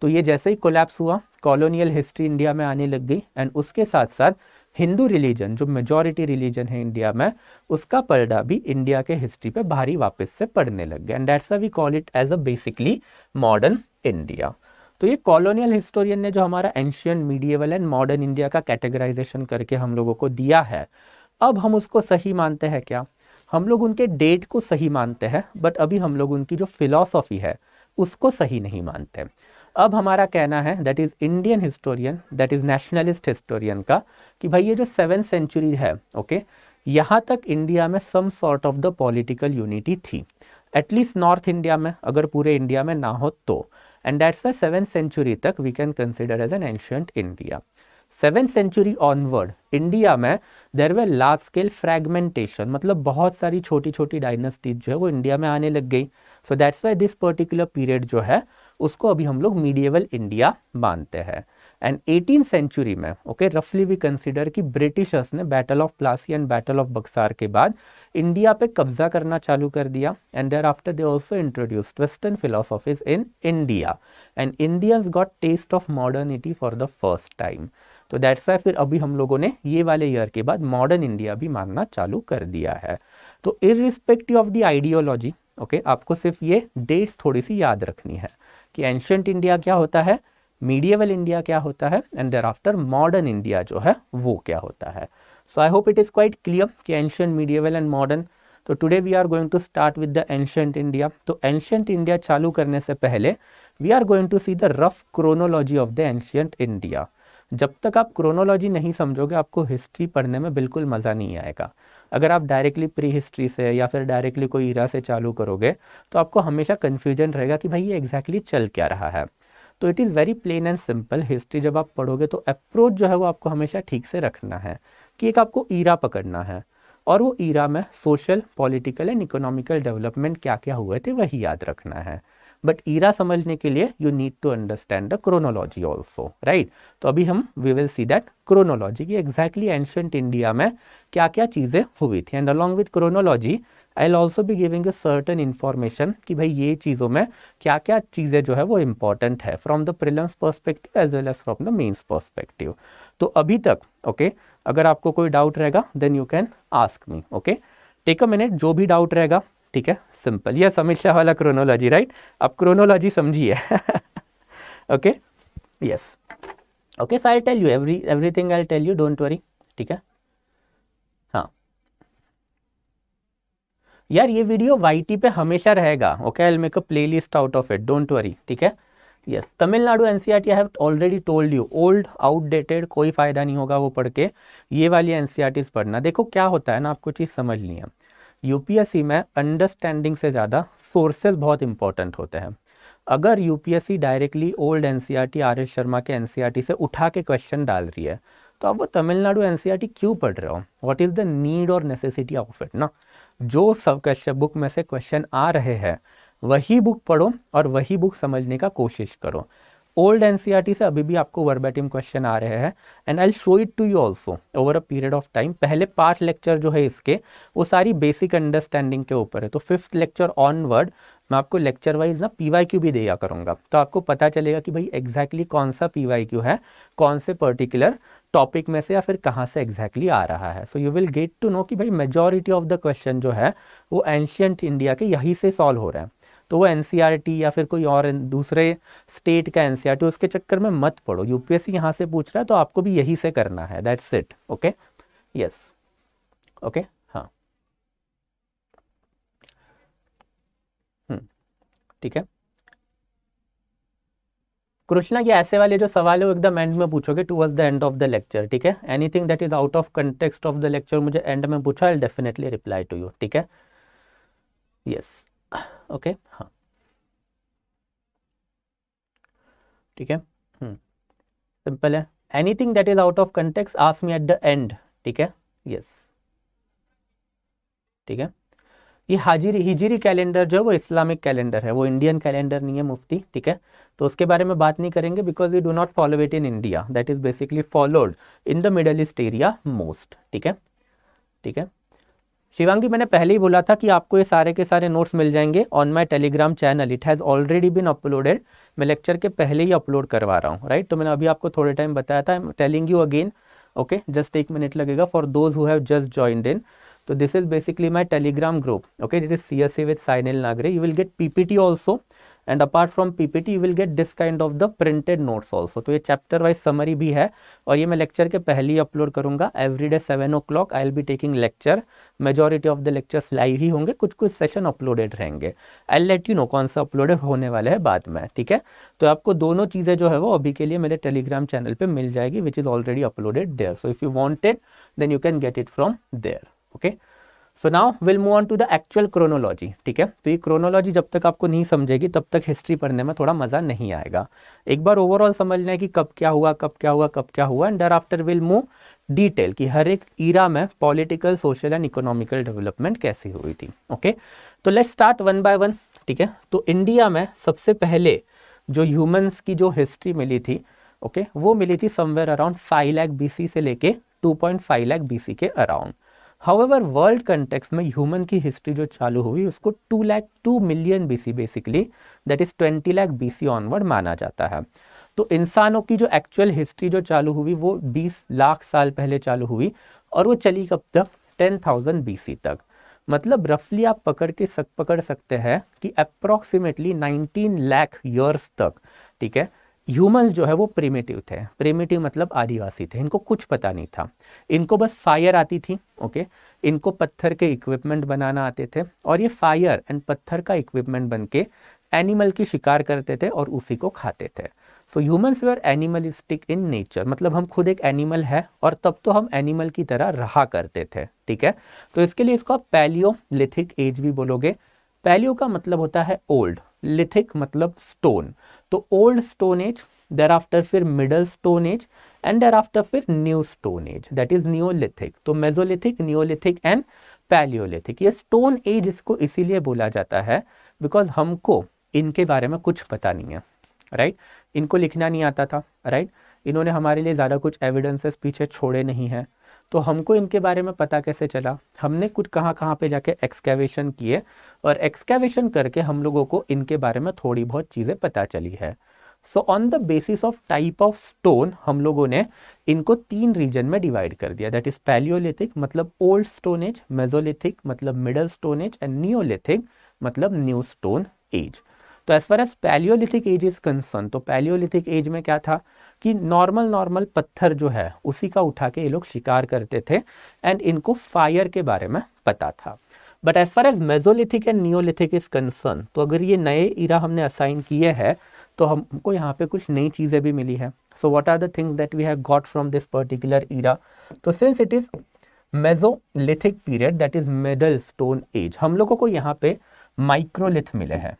तो ये जैसे ही कोलैप्स हुआ कॉलोनियल हिस्ट्री इंडिया में आने लग गई एंड उसके साथ साथ हिंदू रिलीजन जो मेजॉरिटी रिलीजन है इंडिया में उसका पलड़ा भी इंडिया के हिस्ट्री पे भारी वापस से पड़ने लग गया and that's we call it as a basically modern India तो ये कॉलोनियल हिस्टोरियन ने जो हमारा ancient medieval and modern India का कैटेगराइजेशन करके हम लोगों को दिया है अब हम उसको सही मानते हैं क्या हम लोग उनके डेट को सही मानते हैं बट अभी हम लोग उनकी जो फिलॉसफी है उसको सही नहीं मानते अब हमारा कहना है that is Indian historian that is nationalist historian का कि भाई ये जो सेवन सेंचुरी है ओके यहाँ तक इंडिया में some sort of the political unity थी एटलीस्ट नॉर्थ इंडिया में अगर पूरे इंडिया में ना हो तो and that's the 7th century tak we can consider as an ancient India. 7th century onward India में there were large scale fragmentation मतलब बहुत सारी छोटी छोटी डायनेस्टीज जो है वो इंडिया में आने लग गई so that's why this particular period जो है उसको अभी हम लोग मीडिएवल इंडिया मानते हैं एंड एटीन सेंचुरी में ओके रफली वी कंसिडर कि ब्रिटिशर्स ने battle of Plassey and battle of Buxar के बाद इंडिया पे कब्जा करना चालू कर दिया and there after they also introduced western philosophies in India and Indians got taste of modernity for the first time तो दैट्स वाई फिर अभी हम लोगों ने ये वाले ईयर के बाद मॉडर्न इंडिया भी मानना चालू कर दिया है तो irrespective of the ideology okay आपको सिर्फ ये डेट्स थोड़ी सी याद रखनी है कि एंशंट इंडिया क्या होता है मीडियावल इंडिया क्या होता है and there thereafter modern India जो है वो क्या होता है so I hope it is quite clear कि एंशियंट मीडियावल एंड मॉडर्न तो today we are going to start with the ancient India तो एंशियंट इंडिया चालू करने से पहले we are going to see the rough chronology of the ancient India जब तक आप क्रोनोलॉजी नहीं समझोगे आपको हिस्ट्री पढ़ने में बिल्कुल मज़ा नहीं आएगा अगर आप डायरेक्टली प्री हिस्ट्री से या फिर डायरेक्टली कोई इरा से चालू करोगे तो आपको हमेशा कन्फ्यूजन रहेगा कि भाई ये एग्जैक्टली exactly चल क्या रहा है तो it is very plain and simple history जब आप पढ़ोगे तो अप्रोच जो है वो आपको हमेशा ठीक से रखना है कि एक आपको ईरा पकड़ना है और वो ईरा में social political and economical development क्या क्या हुए थे वही याद रखना है बट ईरा समझने के लिए you need to understand the chronology also right तो अभी हम we will see that chronology की एग्जैक्टली एंशंट इंडिया में क्या क्या चीज़ें हुई थी and along with chronology I'll also भी गिविंग ए सर्टन इन्फॉर्मेशन कि भाई ये चीज़ों में क्या क्या चीज़ें जो है वो इम्पॉर्टेंट है from the prelims perspective as well as from the mains perspective तो अभी तक ओके okay, अगर आपको कोई डाउट रहेगा then you can ask me okay take a minute जो भी डाउट रहेगा ठीक है सिंपल यह समीक्षा वाला क्रोनोलॉजी राइट अब क्रोनोलॉजी समझिए okay yes okay so I tell you every everything I tell you don't worry ठीक है यार ये वीडियो वाई पे हमेशा रहेगा okay I make a playlist out of it don't worry ठीक है yes Tamil Nadu N C R T I have already told you old outdated कोई फ़ायदा नहीं होगा वो पढ़ के ये वाली एन सी आर टीज पढ़ना देखो क्या होता है ना आपको चीज़ समझनी है यूपीएससी में अंडरस्टैंडिंग से ज़्यादा सोर्सेज बहुत इंपॉर्टेंट होते हैं अगर UPSC directly old N C R T R S Sharma के एन सी आर टी से उठा के क्वेश्चन डाल रही है तो आप वो Tamil Nadu N C R T क्यों पढ़ रहे हो वॉट इज़ द नीड और नेसेसिटी ऑफ इट ना जो सब क्वेश्चन बुक में से क्वेश्चन आ रहे हैं वही बुक पढ़ो और वही बुक समझने का कोशिश करो ओल्ड एन e से अभी भी आपको वर्बेटिम क्वेश्चन आ रहे हैं and I show it to you also over a period of time पहले पांच लेक्चर जो है इसके वो सारी बेसिक अंडरस्टैंडिंग के ऊपर है तो फिफ्थ लेक्चर ऑनवर्ड मैं आपको लेक्चर वाइज ना पी वाई क्यू भी दिया करूँगा तो आपको पता चलेगा कि भाई एग्जैक्टली exactly कौन सा पी वाई क्यू है कौन से पर्टिकुलर टॉपिक में से या फिर कहाँ से एग्जैक्टली exactly आ रहा है so you will get to know कि भाई मेजॉरिटी ऑफ द क्वेश्चन जो है वो एंशियंट इंडिया के यहीं से सॉल्व हो रहे हैं तो वो एन e या फिर कोई और दूसरे स्टेट का एन e उसके चक्कर में मत पढ़ो यूपीएससी यहाँ से पूछ रहा है तो आपको भी यही से करना है that's it okay yes okay हाँ हम्म, ठीक है कृष्णा के ऐसे वाले जो सवाल है वो एकदम एंड में पूछोगे towards the end of the lecture ठीक है anything that is out of context of the lecture मुझे एंड में पूछा I definitely reply to you ठीक है यस ओके हाँ ठीक है सिंपल hmm. है anything that is out of context ask me at the end ठीक है यस ठीक है ये हाजिरी हिजिरी कैलेंडर जो है वो इस्लामिक कैलेंडर है वो इंडियन कैलेंडर नहीं है मुफ्ती ठीक है तो उसके बारे में बात नहीं करेंगे because we do not follow it in India that is basically followed in the middle east area most ठीक है ठीक है शिवांगी मैंने पहले ही बोला था कि आपको ये सारे के सारे नोट्स मिल जाएंगे on my Telegram channel it has already been uploaded मैं लेक्चर के पहले ही अपलोड करवा रहा हूँ राइट तो मैंने अभी आपको थोड़े टाइम बताया था telling you again okay just एक मिनट लगेगा for those who have just joined in तो this So this is basically my Telegram group. Okay, it is CSA with you will get P P T also and apart from PPT you will get this kind of the printed notes also तो ये chapter wise summary भी है और ये मैं lecture के पहले ही अपलोड करूंगा every day seven o'clock I will be taking lecture majority of the lectures live ही होंगे कुछ कुछ सेशन अपलोडेड रहेंगे आई लेट यू नो कौन सा अपलोडेड होने वाले हैं बाद में ठीक है तो आपको दोनों चीज़ें जो है वो अभी के लिए मेरे टेलीग्राम चैनल पर मिल जाएगी which is already uploaded there so if you wanted then you can get it from there okay so now will move on to the actual chronology ठीक है तो ये क्रोनोलॉजी जब तक आपको नहीं समझेगी तब तक हिस्ट्री पढ़ने में थोड़ा मज़ा नहीं आएगा एक बार ओवरऑल समझ लें कि कब क्या हुआ कब क्या हुआ कब क्या हुआ and there after will move detail कि हर एक ईरा में political social and economical development कैसी हुई थी ओके तो let start one by one ठीक है तो इंडिया में सबसे पहले जो ह्यूमन्स की जो हिस्ट्री मिली थी ओके okay, वो मिली थी somewhere around five lakh B से लेके two point five lakh B के अराउंड हाउएवर वर्ल्ड कंटेक्स में ह्यूमन की हिस्ट्री जो चालू हुई उसको two lakh two million BC basically that is twenty lakh BC onward माना जाता है तो इंसानों की जो एक्चुअल हिस्ट्री जो चालू हुई वो बीस लाख साल पहले चालू हुई और वो चली कब तक टेन थाउजेंड बी तक मतलब रफली आप पकड़ के सक पकड़ सकते हैं कि अप्रॉक्सीमेटली नाइनटीन लैख ईयर्स तक ठीक है ह्यूमल जो है वो प्रिमेटिव थे प्रिमेटिव मतलब आदिवासी थे इनको कुछ पता नहीं था इनको बस फायर आती थी ओके इनको पत्थर के इक्विपमेंट बनाना आते थे और ये फायर एंड पत्थर का इक्विपमेंट बन के एनिमल की शिकार करते थे और उसी को खाते थे so humans were animalistic in nature मतलब हम खुद एक एनिमल है और तब तो हम एनिमल की तरह रहा करते थे ठीक है तो इसके लिए इसको आप पैलियो लिथिक एज भी बोलोगे पैलियो का मतलब होता है ओल्ड लिथिक मतलब स्टोन तो old stone age there after फिर middle stone age and there after फिर new stone age that is neolithic तो मेजोलिथिक न्योलिथिक एंड पैलियोलिथिक ये स्टोन एज इसको इसीलिए बोला जाता है बिकॉज हमको इनके बारे में कुछ पता नहीं है राइट right? इनको लिखना नहीं आता था राइट right? इन्होंने हमारे लिए ज़्यादा कुछ एविडेंसेस पीछे छोड़े नहीं हैं तो हमको इनके बारे में पता कैसे चला हमने कुछ कहाँ कहाँ पे जाके एक्सकेवेशन किए और एक्सकेवेशन करके हम लोगों को इनके बारे में थोड़ी बहुत चीज़ें पता चली है so on the basis of type of stone हम लोगों ने इनको तीन रीजन में डिवाइड कर दिया दैट इज़ पैलियोलिथिक मतलब ओल्ड स्टोन एज मेजोलिथिक मतलब middle stone age and neolithic मतलब न्यू स्टोन एज तो as far as paleolithic age is concern तो पैलियोलिथिक एज में क्या था कि नॉर्मल नॉर्मल पत्थर जो है उसी का उठा के ये लोग शिकार करते थे एंड इनको फायर के बारे में पता था but as far as mesolithic and neolithic is concern तो अगर ये नए इरा हमने असाइन किए हैं तो हमको यहाँ पे कुछ नई चीज़ें भी मिली है so what are the things that we have got from this particular era तो since it is mesolithic period that is middle stone age हम लोगों को यहाँ पे माइक्रोलिथ मिले हैं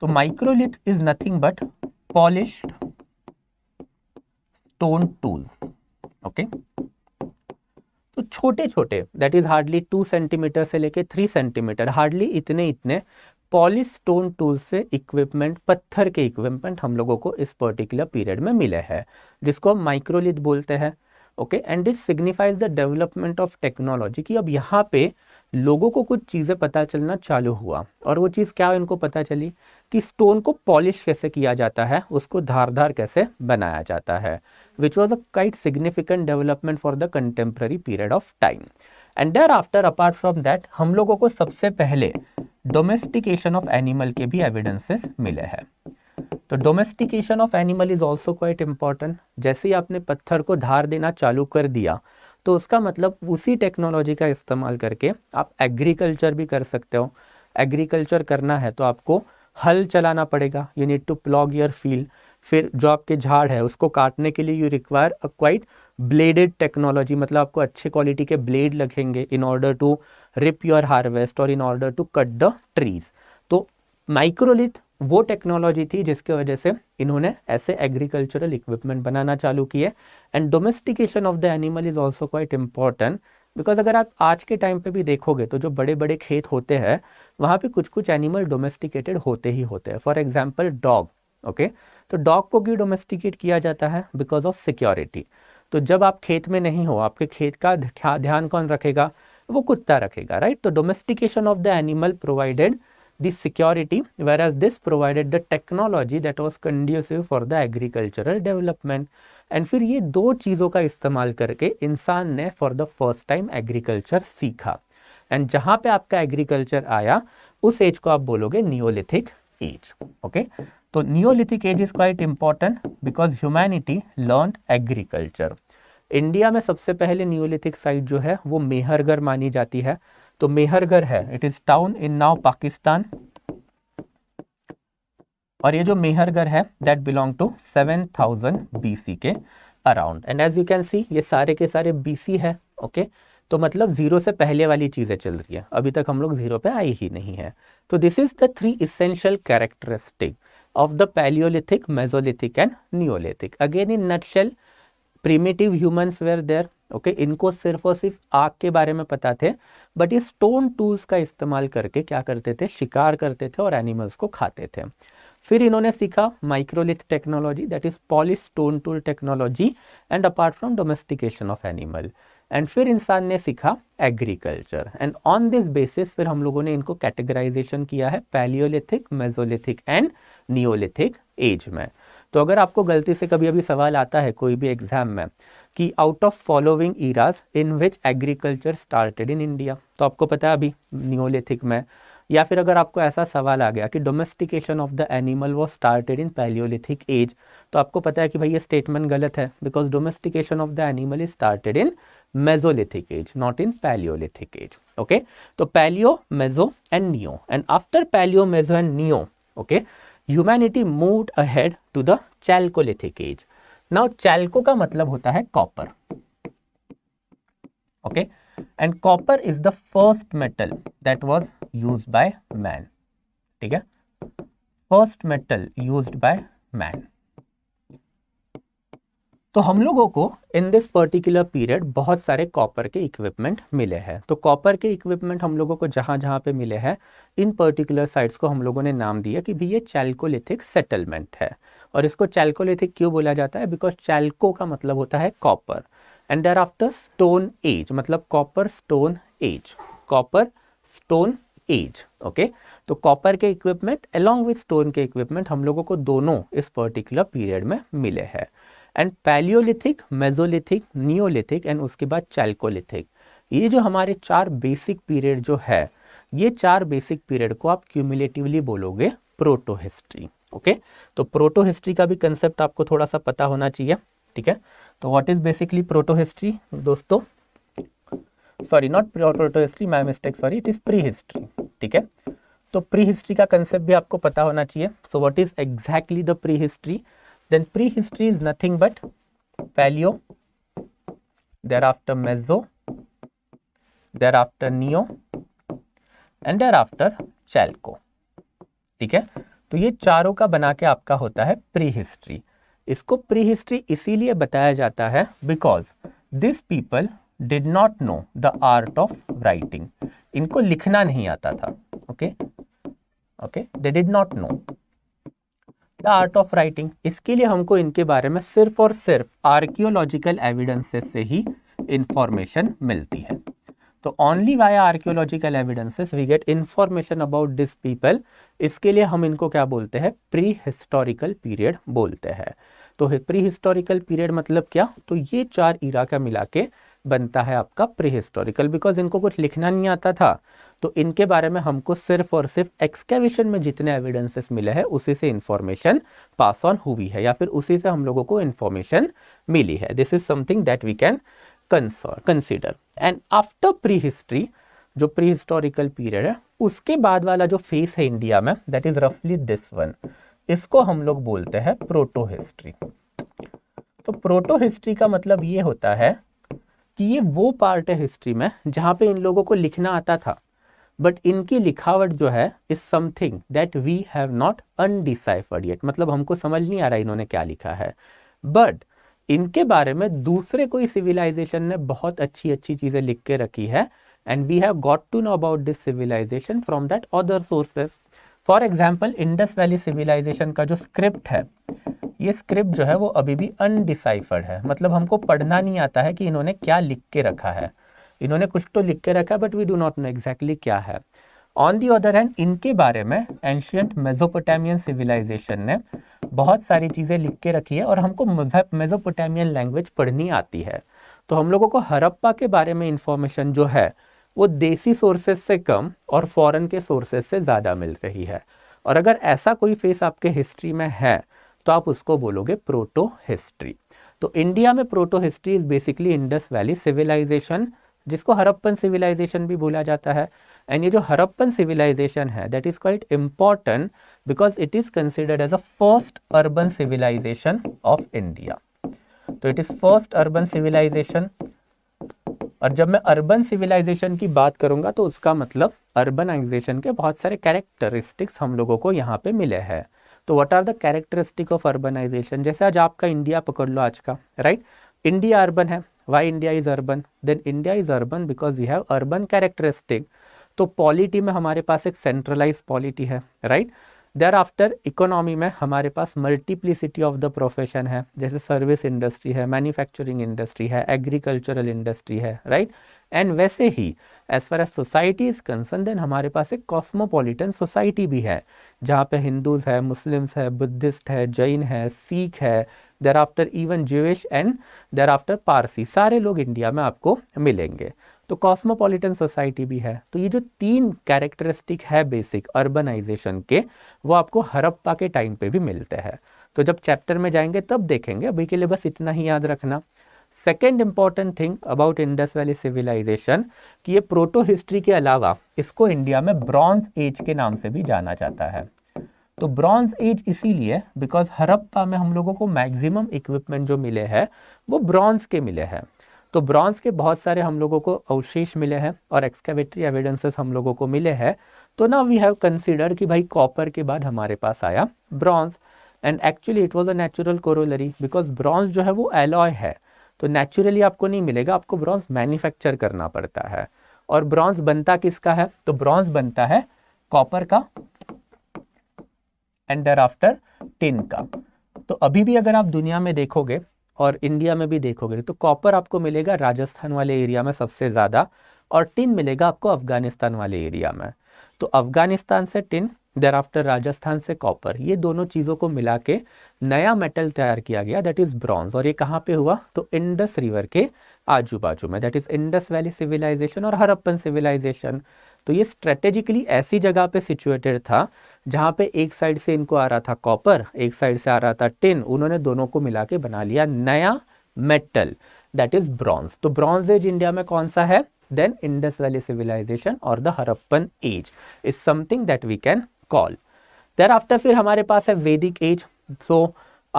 तो microlith is nothing but polished stone tools okay? तो छोटे छोटे that is hardly two centimetre से लेके थ्री सेंटीमीटर हार्डली इतने इतने पॉलिश स्टोन टूल से इक्विपमेंट पत्थर के इक्विपमेंट हम लोगों को इस पर्टिकुलर पीरियड में मिले हैं जिसको हम माइक्रोलिथ बोलते हैं okay and it signifies the development of technology कि अब यहाँ पे लोगों को कुछ चीज़ें पता चलना चालू हुआ और वो चीज़ क्या उनको पता चली कि स्टोन को पॉलिश कैसे किया जाता है उसको धार कैसे बनाया जाता है which was a quite significant development for the contemporary period of time and there thereafter apart from that हम लोगों को सबसे पहले डोमेस्टिकेशन ऑफ एनिमल के भी एविडेंसेस मिले हैं तो domestication of animal is also quite important जैसे ही आपने पत्थर को धार देना चालू कर दिया तो उसका मतलब उसी टेक्नोलॉजी का इस्तेमाल करके आप एग्रीकल्चर भी कर सकते हो एग्रीकल्चर करना है तो आपको हल चलाना पड़ेगा you need to plough your field फिर जो आपके झाड़ है उसको काटने के लिए you require a quite bladed technology मतलब आपको अच्छे क्वालिटी के ब्लेड लगेंगे in order to reap your harvest और in order to cut the trees तो माइक्रोलिथ वो टेक्नोलॉजी थी जिसके वजह से इन्होंने ऐसे एग्रीकल्चरल इक्विपमेंट बनाना चालू किए and domestication of the animal is also quite important because अगर आप आज के टाइम पे भी देखोगे तो जो बड़े बड़े खेत होते हैं वहाँ पे कुछ कुछ एनिमल डोमेस्टिकेटेड होते ही होते हैं फॉर एग्जाम्पल डॉग ओके तो डॉग को क्यों डोमेस्टिकेट किया जाता है बिकॉज ऑफ सिक्योरिटी तो जब आप खेत में नहीं हो आपके खेत का ध्यान कौन रखेगा वो कुत्ता रखेगा राइट तो domestication of the animal provided this security whereas this provided the technology that was conducive for the agricultural development and फिर ये दो चीज़ों का इस्तेमाल करके इंसान ने for the first time agriculture सीखा एंड जहाँ पे आपका एग्रीकल्चर आया उस एज को आप बोलोगे नियोलिथिक एज ओके तो neolithic age is quite important because humanity learn agriculture India में सबसे पहले नियोलिथिक साइट जो है वो मेहरगढ़ मानी जाती है तो मेहरगढ़ है it is town in now Pakistan और ये जो मेहरगढ़ है that belong to seven thousand B के around and as you can see ये सारे के सारे बी है ओके okay? तो मतलब जीरो से पहले वाली चीज़ें चल रही है अभी तक हम लोग जीरो पे आई ही नहीं है तो this is the three essential characteristic of the paleolithic mesolithic and neolithic again in nutshell primitive humans were there okay इनको सिर्फ और सिर्फ आग के बारे में पता थे बट ये स्टोन टूल्स का इस्तेमाल करके क्या करते थे शिकार करते थे और एनिमल्स को खाते थे फिर इन्होंने सीखा microlith technology that is polish stone tool technology and apart from domestication of animal and फिर इंसान ने सीखा agriculture and on this basis फिर हम लोगों ने इनको कैटेगराइजेशन किया है paleolithic mesolithic and neolithic age में तो अगर आपको गलती से कभी अभी सवाल आता है कोई भी एग्जाम में कि out of following eras in which agriculture started in India तो आपको पता है अभी न्योलिथिक में या फिर अगर आपको ऐसा सवाल आ गया कि domestication of the animal was started in paleolithic age तो आपको पता है कि भाई ये स्टेटमेंट गलत है because domestication of the animal is started in mesolithic age not in paleolithic age okay तो paleo meso and neo and after paleo meso and neo okay humanity move ahead to the chalcolithic age now chalco का मतलब होता है copper okay and copper is the first metal that was use by man ठीक है first metal use by man तो हम लोगों को इन दिस पर्टिकुलर पीरियड बहुत सारे कॉपर के इक्विपमेंट मिले हैं तो कॉपर के इक्विपमेंट हम लोगों को जहां जहां पे मिले हैं इन पर्टिकुलर साइट्स को हम लोगों ने नाम दिया कि भी ये चैल्कोलिथिक सेटलमेंट है और इसको चैल्कोलिथिक क्यों बोला जाता है बिकॉज चैल्को का मतलब होता है copper and there thereafter stone age मतलब copper stone age copper stone age okay तो कॉपर के इक्विपमेंट अलोंग विथ स्टोन के इक्विपमेंट हम लोगों को दोनों इस पर्टिकुलर पीरियड में मिले हैं and paleolithic mesolithic neolithic and उसके बाद चैल्कोलिथिक ये जो हमारे चार बेसिक पीरियड जो है ये चार बेसिक पीरियड को आप क्यूमुलेटिवली बोलोगे प्रोटो हिस्ट्री ओके तो प्रोटो हिस्ट्री का भी कंसेप्ट आपको थोड़ा सा पता होना चाहिए ठीक है तो what is basically proto history दोस्तों sorry not proto history my mistake sorry it is pre history ठीक है तो प्री हिस्ट्री का कंसेप्ट भी आपको पता होना चाहिए so what is exactly the pre history then pre history is nothing but paleo thereafter meso thereafter neo and there thereafter chalco ठीक है तो ये चारों का बना के आपका होता है प्री हिस्ट्री इसको प्री हिस्ट्री इसीलिए बताया जाता है because this people did not know the art of writing इनको लिखना नहीं आता था okay okay they did not know the art of writing इसके लिए हमको इनके बारे में सिर्फ और सिर्फ आर्कियोलॉजिकल एविडेंसेस से ही इंफॉर्मेशन मिलती है तो only via archaeological evidences we get information about this people इसके लिए हम इनको क्या बोलते हैं प्री हिस्टोरिकल पीरियड बोलते हैं तो प्री हिस्टोरिकल पीरियड मतलब क्या तो ये चार इरा का मिला के बनता है आपका प्री हिस्टोरिकल बिकॉज इनको कुछ लिखना नहीं आता था तो इनके बारे में हमको सिर्फ और सिर्फ एक्सकेविशन में जितने एविडेंसेस मिले हैं उसी से इन्फॉर्मेशन पास ऑन हुई है या फिर उसी से हम लोगों को इन्फॉर्मेशन मिली है this is something that we can consider and after pre history जो प्री हिस्टोरिकल पीरियड है उसके बाद वाला जो फेस है इंडिया में दैट इज रफली दिस वन इसको हम लोग बोलते हैं प्रोटो हिस्ट्री तो प्रोटो हिस्ट्री का मतलब ये होता है कि ये वो पार्ट है हिस्ट्री में जहाँ पे इन लोगों को लिखना आता था बट इनकी लिखावट जो है is something that we have not undeciphered yet मतलब हमको समझ नहीं आ रहा इन्होंने क्या लिखा है बट इनके बारे में दूसरे कोई सिविलाइजेशन ने बहुत अच्छी अच्छी चीज़ें लिख के रखी है and we have got to know about this civilisation from that other sources for example Indus valley civilisation का जो स्क्रिप्ट है ये स्क्रिप्ट जो है वो अभी भी अनडिसाइफर्ड है मतलब हमको पढ़ना नहीं आता है कि इन्होंने क्या लिख के रखा है इन्होंने कुछ तो लिख के रखा है but we do not know exactly क्या है ऑन दी अदर हैंड इनके बारे में एंशियंट मेजोपोटामियन सिविलाइजेशन ने बहुत सारी चीज़ें लिख के रखी है और हमको मेजोपोटामियन लैंग्वेज पढ़नी आती है तो हम लोगों को हरप्पा के बारे में इंफॉर्मेशन जो है वो देसी सोर्सेज से कम और फॉरेन के सोर्सेज से ज़्यादा मिल रही है और अगर ऐसा कोई फेस आपके हिस्ट्री में है तो आप उसको बोलोगे प्रोटो हिस्ट्री तो इंडिया में proto history is basically Indus valley civilisation जिसको हरप्पन सिविलाइजेशन भी बोला जाता है एंड ये जो हरप्पन सिविलाइजेशन है that is quite important because it is considered as a first urban civilisation of India तो it is first urban civilisation और जब मैं अर्बन सिविलाइजेशन की बात करूंगा तो उसका मतलब अर्बनाइजेशन के बहुत सारे कैरेक्टरिस्टिक्स हम लोगों को यहाँ पे मिले हैं तो what are the characteristic of urbanisation जैसे आज आपका इंडिया पकड़ लो आज का राइट इंडिया अर्बन है why India is urban then India is urban because we have urban characteristic तो पॉलिटी में हमारे पास एक सेंट्रलाइज पॉलिटी है राइट देर आफ्टर इकोनॉमी में हमारे पास मल्टीप्लिसिटी ऑफ द प्रोफेशन है जैसे सर्विस इंडस्ट्री है मैन्युफैक्चरिंग इंडस्ट्री है एग्रीकल्चरल इंडस्ट्री है राइट right? एंड वैसे ही as far as society is concern then हमारे पास एक कॉस्मोपोलिटन सोसाइटी भी है जहाँ पे हिंदूज है मुस्लिम्स है बुद्धिस्ट है जैन है सिख है there after even Jewish and there after Parsi सारे लोग इंडिया में आपको मिलेंगे तो कॉस्मोपॉलिटन सोसाइटी भी है तो ये जो तीन कैरेक्टरिस्टिक है बेसिक अर्बनाइजेशन के वो आपको हरप्पा के टाइम पे भी मिलते हैं तो जब चैप्टर में जाएंगे तब देखेंगे अभी के लिए बस इतना ही याद रखना second important thing about Indus valley civilisation कि ये प्रोटो हिस्ट्री के अलावा इसको इंडिया में ब्रॉन्ज एज के नाम से भी जाना जाता है तो ब्रॉन्ज एज इसीलिए बिकॉज हरप्पा में हम लोगों को मैक्सिमम इक्विपमेंट जो मिले हैं वो ब्रॉन्ज के मिले हैं तो ब्रॉन्ज के बहुत सारे हम लोगों को अवशेष मिले हैं और एक्सकेवेटरी एविडेंसेस हम लोगों को मिले हैं तो ना वी हैव कंसिडर कि भाई कॉपर के बाद हमारे पास आया bronze and actually it was a natural corollary because bronze जो है वो एलॉय है तो नेचुरली आपको नहीं मिलेगा आपको ब्रॉन्ज मैन्युफैक्चर करना पड़ता है और ब्रॉन्ज बनता किसका है तो ब्रॉन्ज बनता है कॉपर का एंड आफ्टर टिन का तो अभी भी अगर आप दुनिया में देखोगे और इंडिया में भी देखोगे तो कॉपर आपको मिलेगा राजस्थान वाले एरिया में सबसे ज़्यादा और टिन मिलेगा आपको अफगानिस्तान वाले एरिया में तो अफगानिस्तान से टिन देर आफ्टर राजस्थान से कॉपर ये दोनों चीज़ों को मिला के नया मेटल तैयार किया गया दैट इज़ ब्रॉन्ज और ये कहाँ पे हुआ तो इंडस रिवर के आजू बाजू में that is Indus valley civilisation और हरप्पन सिविलाइजेशन तो ये स्ट्रेटेजिकली ऐसी जगह पे सिचुएटेड था जहाँ पे एक साइड से इनको आ रहा था कॉपर एक साइड से आ रहा था टिन उन्होंने दोनों को मिला के बना लिया नया मेटल दैट इज़ ब्रॉन्ज तो ब्रॉन्ज एज इंडिया में कौन सा है देन इंडस वैली सिविलाइजेशन और the Harappan age is something that we can call there after फिर हमारे पास है वैदिक एज सो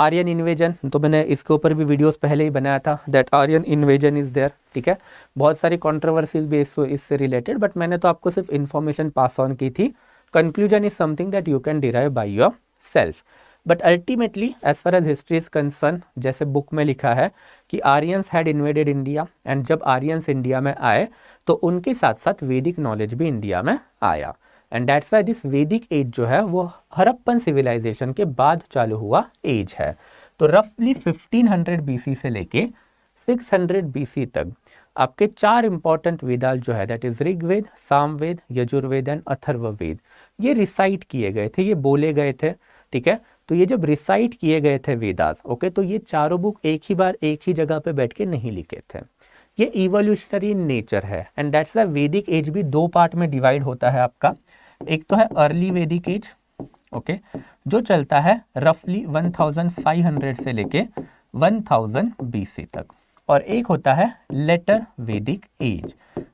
आर्यन इन्वेजन तो मैंने इसके ऊपर भी वीडियोस पहले ही बनाया था that Aryan invasion is there ठीक है बहुत सारी कॉन्ट्रोवर्सीज भी इस इससे रिलेटेड बट मैंने तो आपको सिर्फ इन्फॉर्मेशन पास ऑन की थी conclusion is something that you can derive by yourself but ultimately as far as history is concern जैसे बुक में लिखा है कि Aryans had invaded India and जब आर्यंस इंडिया में आए तो उनके साथ साथ वैदिक नॉलेज भी इंडिया में आया and that's why this Vedic age जो है वो हरप्पन सिविलाइजेशन के बाद चालू हुआ एज है तो रफली 1500 सी से लेके 600 सी तक आपके चार इंपॉर्टेंट वेदाल जो है that is Rigveda Samaveda Yajurveda and Atharvaveda ये रिसाइट किए गए थे ये बोले गए थे ठीक है तो ये जब रिसाइट किए गए थे वेदास ओके तो ये चारों बुक एक ही बार एक ही जगह पे बैठ के नहीं लिखे थे ये इवोल्यूशनरी नेचर है and that's the Vedic age भी दो पार्ट में डिवाइड होता है आपका एक तो है अर्ली वेदिक एज ओके जो चलता है रफली 1500 से लेके 1000 बीसी तक और एक होता है लेटर वेदिक एज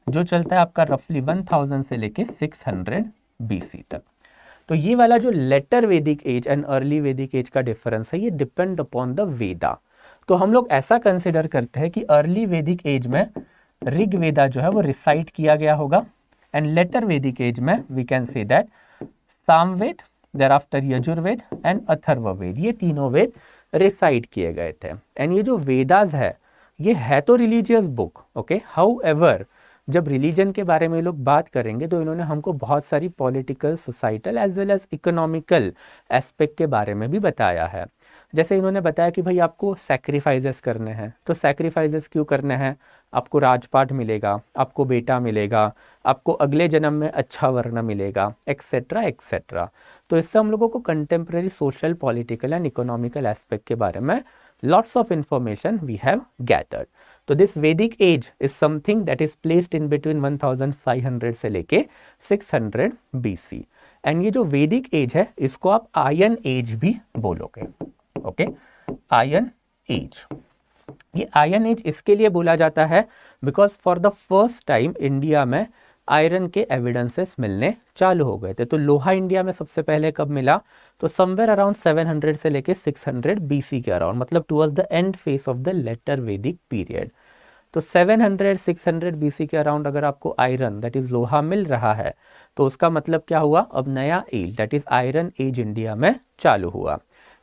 जो चलता है आपका रफली 1000 से लेके 600 बीसी तक तो ये वाला जो later Vedic age and early Vedic age का डिफरेंस है ये डिपेंड अपॉन द वेदा तो हम लोग ऐसा कंसिडर करते हैं कि अर्ली वेदिक एज में ऋग वेदा जो है वो रिसाइट किया गया होगा एंड लेटर वेदिक एज में we can say that Samaveda there after Yajurveda and Atharvaveda ये तीनों वेद रिसाइड किए गए थे एंड ये जो वेदाज है ये है तो religious book okay however जब रिलीजन के बारे में लोग बात करेंगे तो इन्होंने हमको बहुत सारी political societal as well as economical aspect के बारे में भी बताया है जैसे इन्होंने बताया कि भाई आपको सेक्रीफाइजेस करने हैं तो सेक्रीफाइजेस क्यों करने हैं आपको राजपाट मिलेगा आपको बेटा मिलेगा आपको अगले जन्म में अच्छा वर्ण मिलेगा एक्सेट्रा एक्सेट्रा तो इससे हम लोगों को contemporary social political and economical aspect के बारे में lots of information we have gathered तो this Vedic age is something that is placed in between 1500 से लेके 600 बीसी एंड ये जो वैदिक एज है इसको आप आयन एज भी बोलोगे ओके आयन एज ये आयरन एज इसके लिए बोला जाता है because for the first time India में आयरन के एविडेंसेस मिलने चालू हो गए थे तो लोहा इंडिया में सबसे पहले कब मिला तो समवेयर अराउंड 700 से लेके 600 बी के अराउंड मतलब towards the end phase of the later Vedic period तो 700 600 बी के अराउंड अगर आपको आयरन दैट इज़ लोहा मिल रहा है तो उसका मतलब क्या हुआ अब नया age that is iron age India में चालू हुआ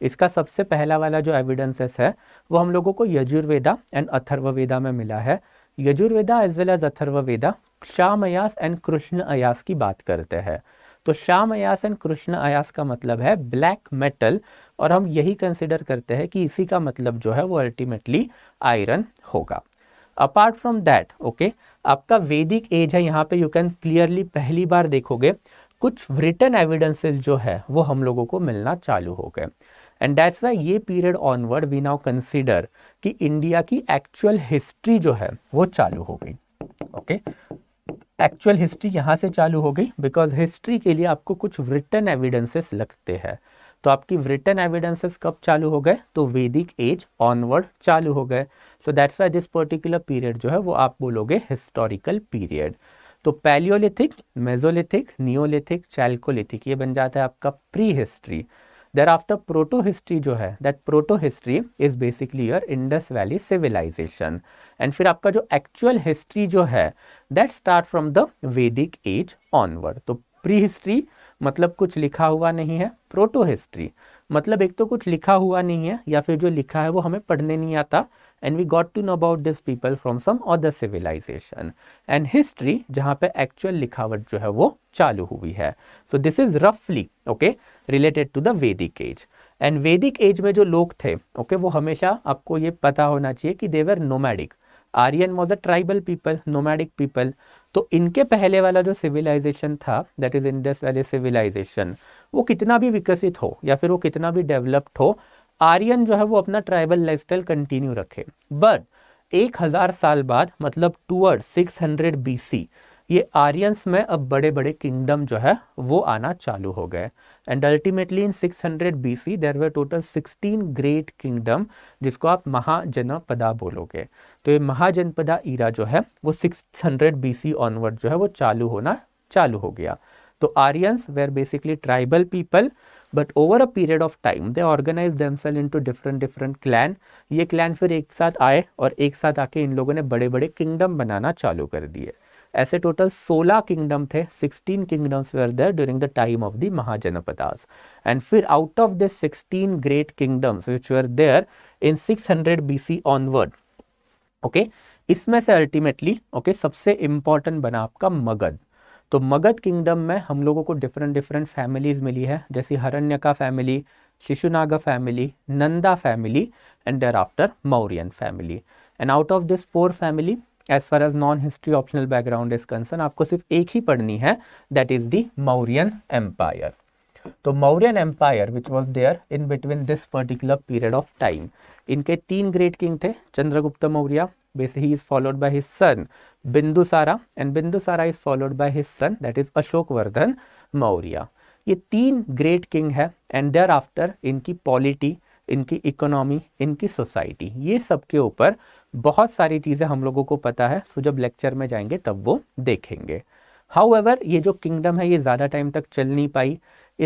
इसका सबसे पहला वाला जो एविडेंसेस है वो हम लोगों को यजुर्वेदा एंड अथर्ववेदा में मिला है Yajurveda as well as Atharvaveda श्याम अयास एंड कृष्ण अयास की बात करते हैं तो श्याम अयास एंड कृष्ण अयास का मतलब है ब्लैक मेटल और हम यही कंसिडर करते हैं कि इसी का मतलब जो है वो अल्टीमेटली आयरन होगा अपार्ट फ्रॉम दैट ओके आपका वैदिक एज है यहाँ पे यू कैन क्लियरली पहली बार देखोगे कुछ रिटर्न एविडेंसेस जो है वो हम लोगों को मिलना चालू हो गए एंड दैट्स वाई ये period onward we now consider कि इंडिया की एक्चुअल हिस्ट्री जो है वो चालू हो गई ओके एक्चुअल हिस्ट्री यहाँ से चालू हो गई बिकॉज हिस्ट्री के लिए आपको कुछ रिटर्न एविडेंसेस लगते हैं तो आपकी रिटर्न एविडेंसेस कब चालू हो गए तो वैदिक एज ऑनवर्ड चालू हो गए so that's why this particular period जो है वो आप बोलोगे हिस्टोरिकल पीरियड तो पैलियोलिथिक मेजोलिथिक नियोलिथिक चैल्कोलिथिक ये बन जाता है आपका प्री हिस्ट्री देर आफ्टर प्रोटो हिस्ट्री जो है that proto history is basically your Indus valley civilisation and फिर आपका जो एक्चुअल हिस्ट्री जो है that start from the Vedic age onward तो प्री हिस्ट्री मतलब कुछ लिखा हुआ नहीं है प्रोटो हिस्ट्री मतलब एक तो कुछ लिखा हुआ नहीं है या फिर जो लिखा है वो हमें पढ़ने नहीं आता and we got to know about this people from some other civilisation and history जहाँ पे एक्चुअल लिखावट जो है वो चालू हुई है सो दिस इज रफली okay related to the Vedic age and Vedic age में जो लोग थे ओके okay, वो हमेशा आपको ये पता होना चाहिए कि they were nomadic Aryan was a tribal people nomadic people तो इनके पहले वाला जो सिविलाइजेशन था that is Indus valley civilisation वो कितना भी विकसित हो या फिर वो कितना भी डेवलप्ड हो आर्यन जो है वो अपना ट्राइबल लाइफस्टाइल कंटिन्यू रखे बट एक हज़ार साल बाद मतलब toward six hundred B C ये आर्यंस में अब बड़े बड़े किंगडम जो है वो आना चालू हो गए and ultimately in 600 hundred B C there were total 16 great kingdom जिसको आप महाजनपदा बोलोगे तो ये महाजनपदा ईरा जो है वो 600 हंड्रेड बी सी ऑनवर्ड जो है वो चालू होना चालू हो गया तो Aryans were basically tribal people but over a period of time they organise into different different clan ये क्लैन फिर एक साथ आए और एक साथ आके इन लोगों ने बड़े बड़े किंगडम बनाना चालू कर दिए ऐसे टोटल 16 किंगडम थे 16 kingdoms were there during the time of the Mahajanapadas and फिर out of the 16 great kingdoms which were there in 600 BC onward okay इसमें से अल्टीमेटली ओके okay, सबसे इम्पॉर्टेंट बना आपका मगध तो मगध किंगडम में हम लोगों को डिफरेंट डिफरेंट फैमिलीज़ मिली है जैसे हरण्य का family Shishunaga family Nanda family and there after Mauryan family and out of this four family as far as non history optional background is concern आपको सिर्फ एक ही पढ़नी है that is the Mauryan empire तो Mauryan empire which was there in between this particular period of time इनके तीन great king थे Chandragupta Maurya Basically, he is followed by his son Bindusara, and Bindusara is followed by his son, that is Ashokvardhan Maurya. ये तीन great king है and thereafter after इनकी polity इनकी economy इनकी society ये सब के ऊपर बहुत सारी चीज़ें हम लोगों को पता है सो जब लेक्चर में जाएंगे तब वो देखेंगे हाउ ये जो किंगडम है ये ज़्यादा टाइम तक चल नहीं पाई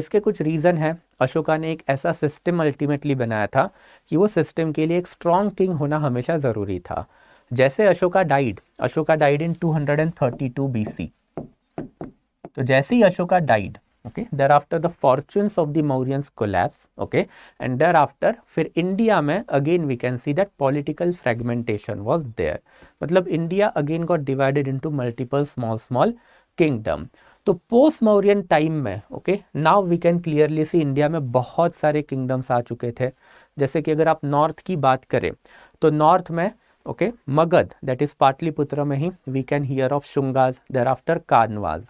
इसके कुछ रीज़न है अशोका ने एक ऐसा सिस्टम अल्टीमेटली बनाया था कि वो सिस्टम के लिए एक स्ट्रॉन्ग किंग होना हमेशा ज़रूरी था जैसे Ashoka died Ashoka died in 232 hundred and तो जैसे ही Ashoka died okay there after the fortune of the Mauryans collapse okay and there after फिर इंडिया में again we can see that political fragmentation was there मतलब India again got divided into multiple small small kingdom तो post Mauryan time में okay now we can clearly see India में बहुत सारे kingdoms आ चुके थे जैसे कि अगर आप नॉर्थ की बात करें तो नॉर्थ में okay Magadha that is Pataliputra में ही we can hear of Shungas there after Kanvas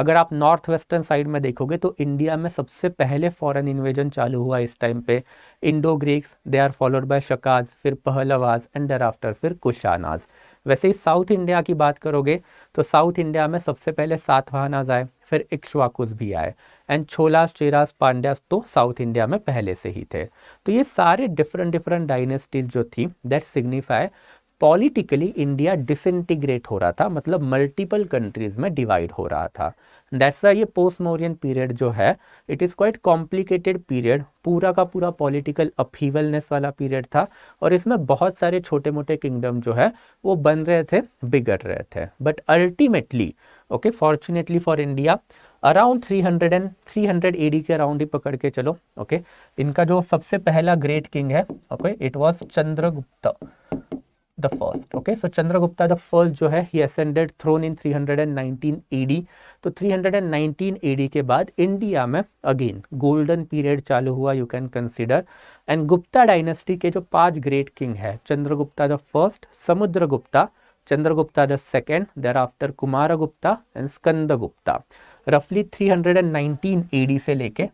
अगर आप नॉर्थ वेस्टर्न साइड में देखोगे तो इंडिया में सबसे पहले फॉरेन इन्वेजन चालू हुआ इस टाइम पे Indo Greeks they are followed by Shakas फिर पहलवाज एंड देर आफ्टर फिर कुशानाज वैसे ही साउथ इंडिया की बात करोगे तो साउथ इंडिया में सबसे पहले सातवाहनाज आए फिर इक्श्वाकुस भी आए एंड छोलास चेरास पांड्यास तो साउथ इंडिया में पहले से ही थे तो ये सारे डिफरेंट डिफरेंट डायनेस्टीज जो थी that signify politically India disintegrate हो रहा था मतलब मल्टीपल कंट्रीज़ में डिवाइड हो रहा था दैट्स ये पोस्ट मोरियन पीरियड जो है it is quite complicated period पूरा का पूरा पॉलिटिकल अपीवलनेस वाला पीरियड था और इसमें बहुत सारे छोटे मोटे किंगडम जो है वो बन रहे थे बिगड़ रहे थे but ultimately okay fortunately for India around 300 and 300 AD के अराउंड ही पकड़ के चलो ओके okay? इनका जो सबसे पहला ग्रेट किंग है okay it was Chandragupta the first okay so chandragupta the first जो है he ascended throne in 319 AD तो 319 एडी के बाद इंडिया में अगेन गोल्डन पीरियड चालू हुआ you can consider and Gupta dynasty के जो पांच ग्रेट किंग है Chandragupta the first Samudragupta Chandragupta the second there after Kumar Gupta and Skanda Gupta रफली 319 एडी से लेके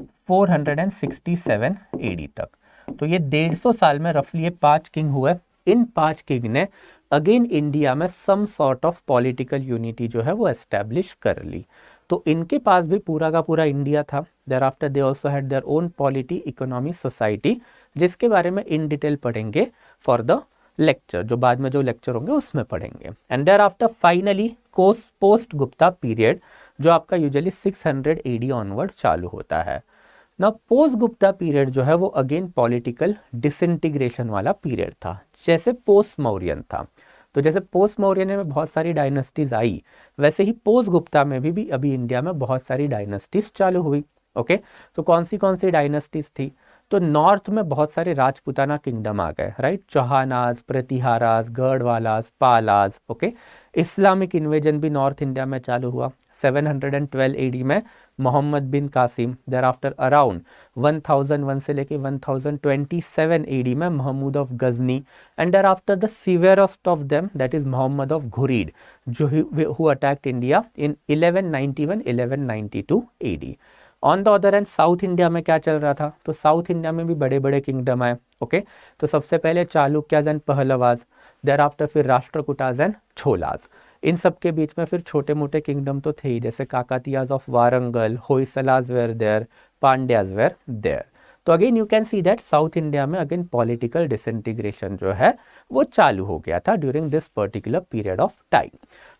467 एडी तक तो ये डेढ़ सौ साल में रफली ये पांच किंग हुए इन पांच किंग ने अगेन इंडिया में some sort of political unity जो है वो एस्टेब्लिश कर ली तो इनके पास भी पूरा का पूरा इंडिया था there after they also had their own polity economy society जिसके बारे में इन डिटेल पढ़ेंगे फॉर द लेक्चर जो बाद में जो लेक्चर होंगे उसमें पढ़ेंगे and there after finally comes post Gupta period जो आपका यूजली 600 एडी ऑनवर्ड चालू होता है ना पोस्ट गुप्ता पीरियड जो है वो अगेन पॉलिटिकल डिसइंटीग्रेशन वाला पीरियड था जैसे पोस्ट मौर्यन था तो जैसे पोस्ट मौर्यन में बहुत सारी डायनेस्टीज आई वैसे ही पोस्ट गुप्ता में भी, भी अभी इंडिया में बहुत सारी डायनेस्टीज चालू हुई ओके तो कौन सी कौन सी डायनेस्टीज थी तो नॉर्थ में बहुत सारे राजपुताना किंगडम आ गए right Chauhanas Pratiharas Gahadavalas Palas okay Islamic invasion भी नॉर्थ इंडिया में चालू हुआ 712 एडी में Mohammad bin Qasim there after around 1001 से लेके 1027 एडी में Mahmud of Ghazni and there after the severest of them that is Mohammad of Ghurid जो who attacked India in 1191 1192 AD on the other end South India में क्या चल रहा था तो साउथ इंडिया में भी बड़े बड़े किंगडम आए ओके तो सबसे पहले चालुक्याज एंड पहलवाज देर आफ्टर फिर राष्ट्रकुटाज एंड छोलाज इन सब के बीच में फिर छोटे मोटे किंगडम तो थे ही जैसे Kakatiyas of Warangal Hoysalas were there Pandyas were there तो again you can see that South India में अगेन पॉलिटिकल डिसइंटीग्रेशन जो है वो चालू हो गया था during this particular period of time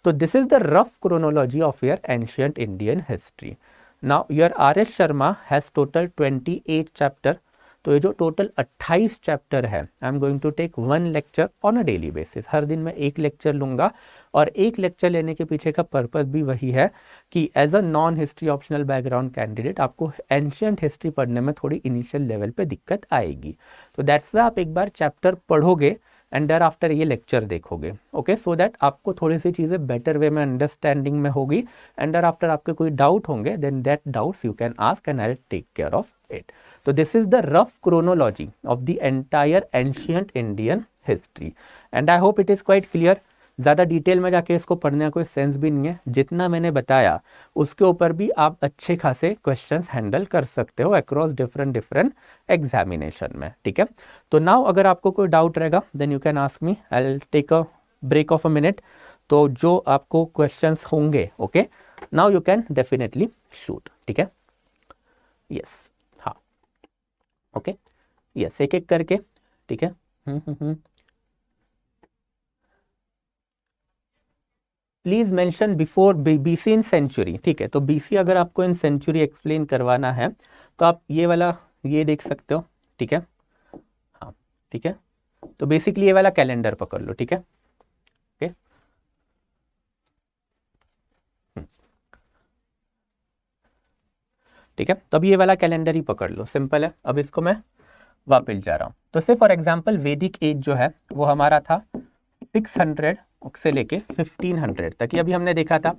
तो this is the rough chronology of your ancient Indian history now your R S Sharma has total twenty eight chapter तो ये जो टोटल 28 चैप्टर है I am going to take one lecture on a daily basis हर दिन मैं एक lecture लूंगा और एक लेक्चर लेने के पीछे का पर्पस भी वही है कि as a non history optional background candidate आपको एंशियंट हिस्ट्री पढ़ने में थोड़ी इनिशियल लेवल पे दिक्कत आएगी तो दैट्स द आप एक बार चैप्टर पढ़ोगे एंड डर आफ्टर ये लेक्चर देखोगे ओके सो दैट आपको थोड़ी सी चीज़ें बेटर वे में अंडरस्टैंडिंग में होगी एंड डर आफ्टर आपके कोई डाउट होंगे then that doubts you can ask and I take care of it तो this is the rough chronology of the entire ancient Indian history and I hope it is quite clear ज़्यादा detail में जाके इसको पढ़ने का कोई sense भी नहीं है जितना मैंने बताया उसके ऊपर भी आप अच्छे खासे क्वेश्चंस हैंडल कर सकते हो अक्रॉस डिफरेंट डिफरेंट एग्जामिनेशन में ठीक है तो नाउ अगर आपको कोई डाउट रहेगा then you can ask me I take a break of a minute तो जो आपको क्वेश्चन होंगे okay now you can definitely shoot ठीक है यस हाँ ओके यस एक एक करके ठीक है hmm hmm hmm please mention before BC in century ठीक है तो बीसी अगर आपको इन सेंचुरी एक्सप्लेन करवाना है तो आप ये वाला ये देख सकते हो ठीक है हाँ ठीक है तो बेसिकली ये वाला कैलेंडर पकड़ लो ठीक है ओके हम्म। ठीक है तो अब ये वाला कैलेंडर ही पकड़ लो सिंपल है अब इसको मैं वापिस जा रहा हूँ तो से फॉर एग्जाम्पल वैदिक एज जो है वो हमारा था सिक्स हंड्रेड से लेके 1500 तक ये अभी हमने देखा था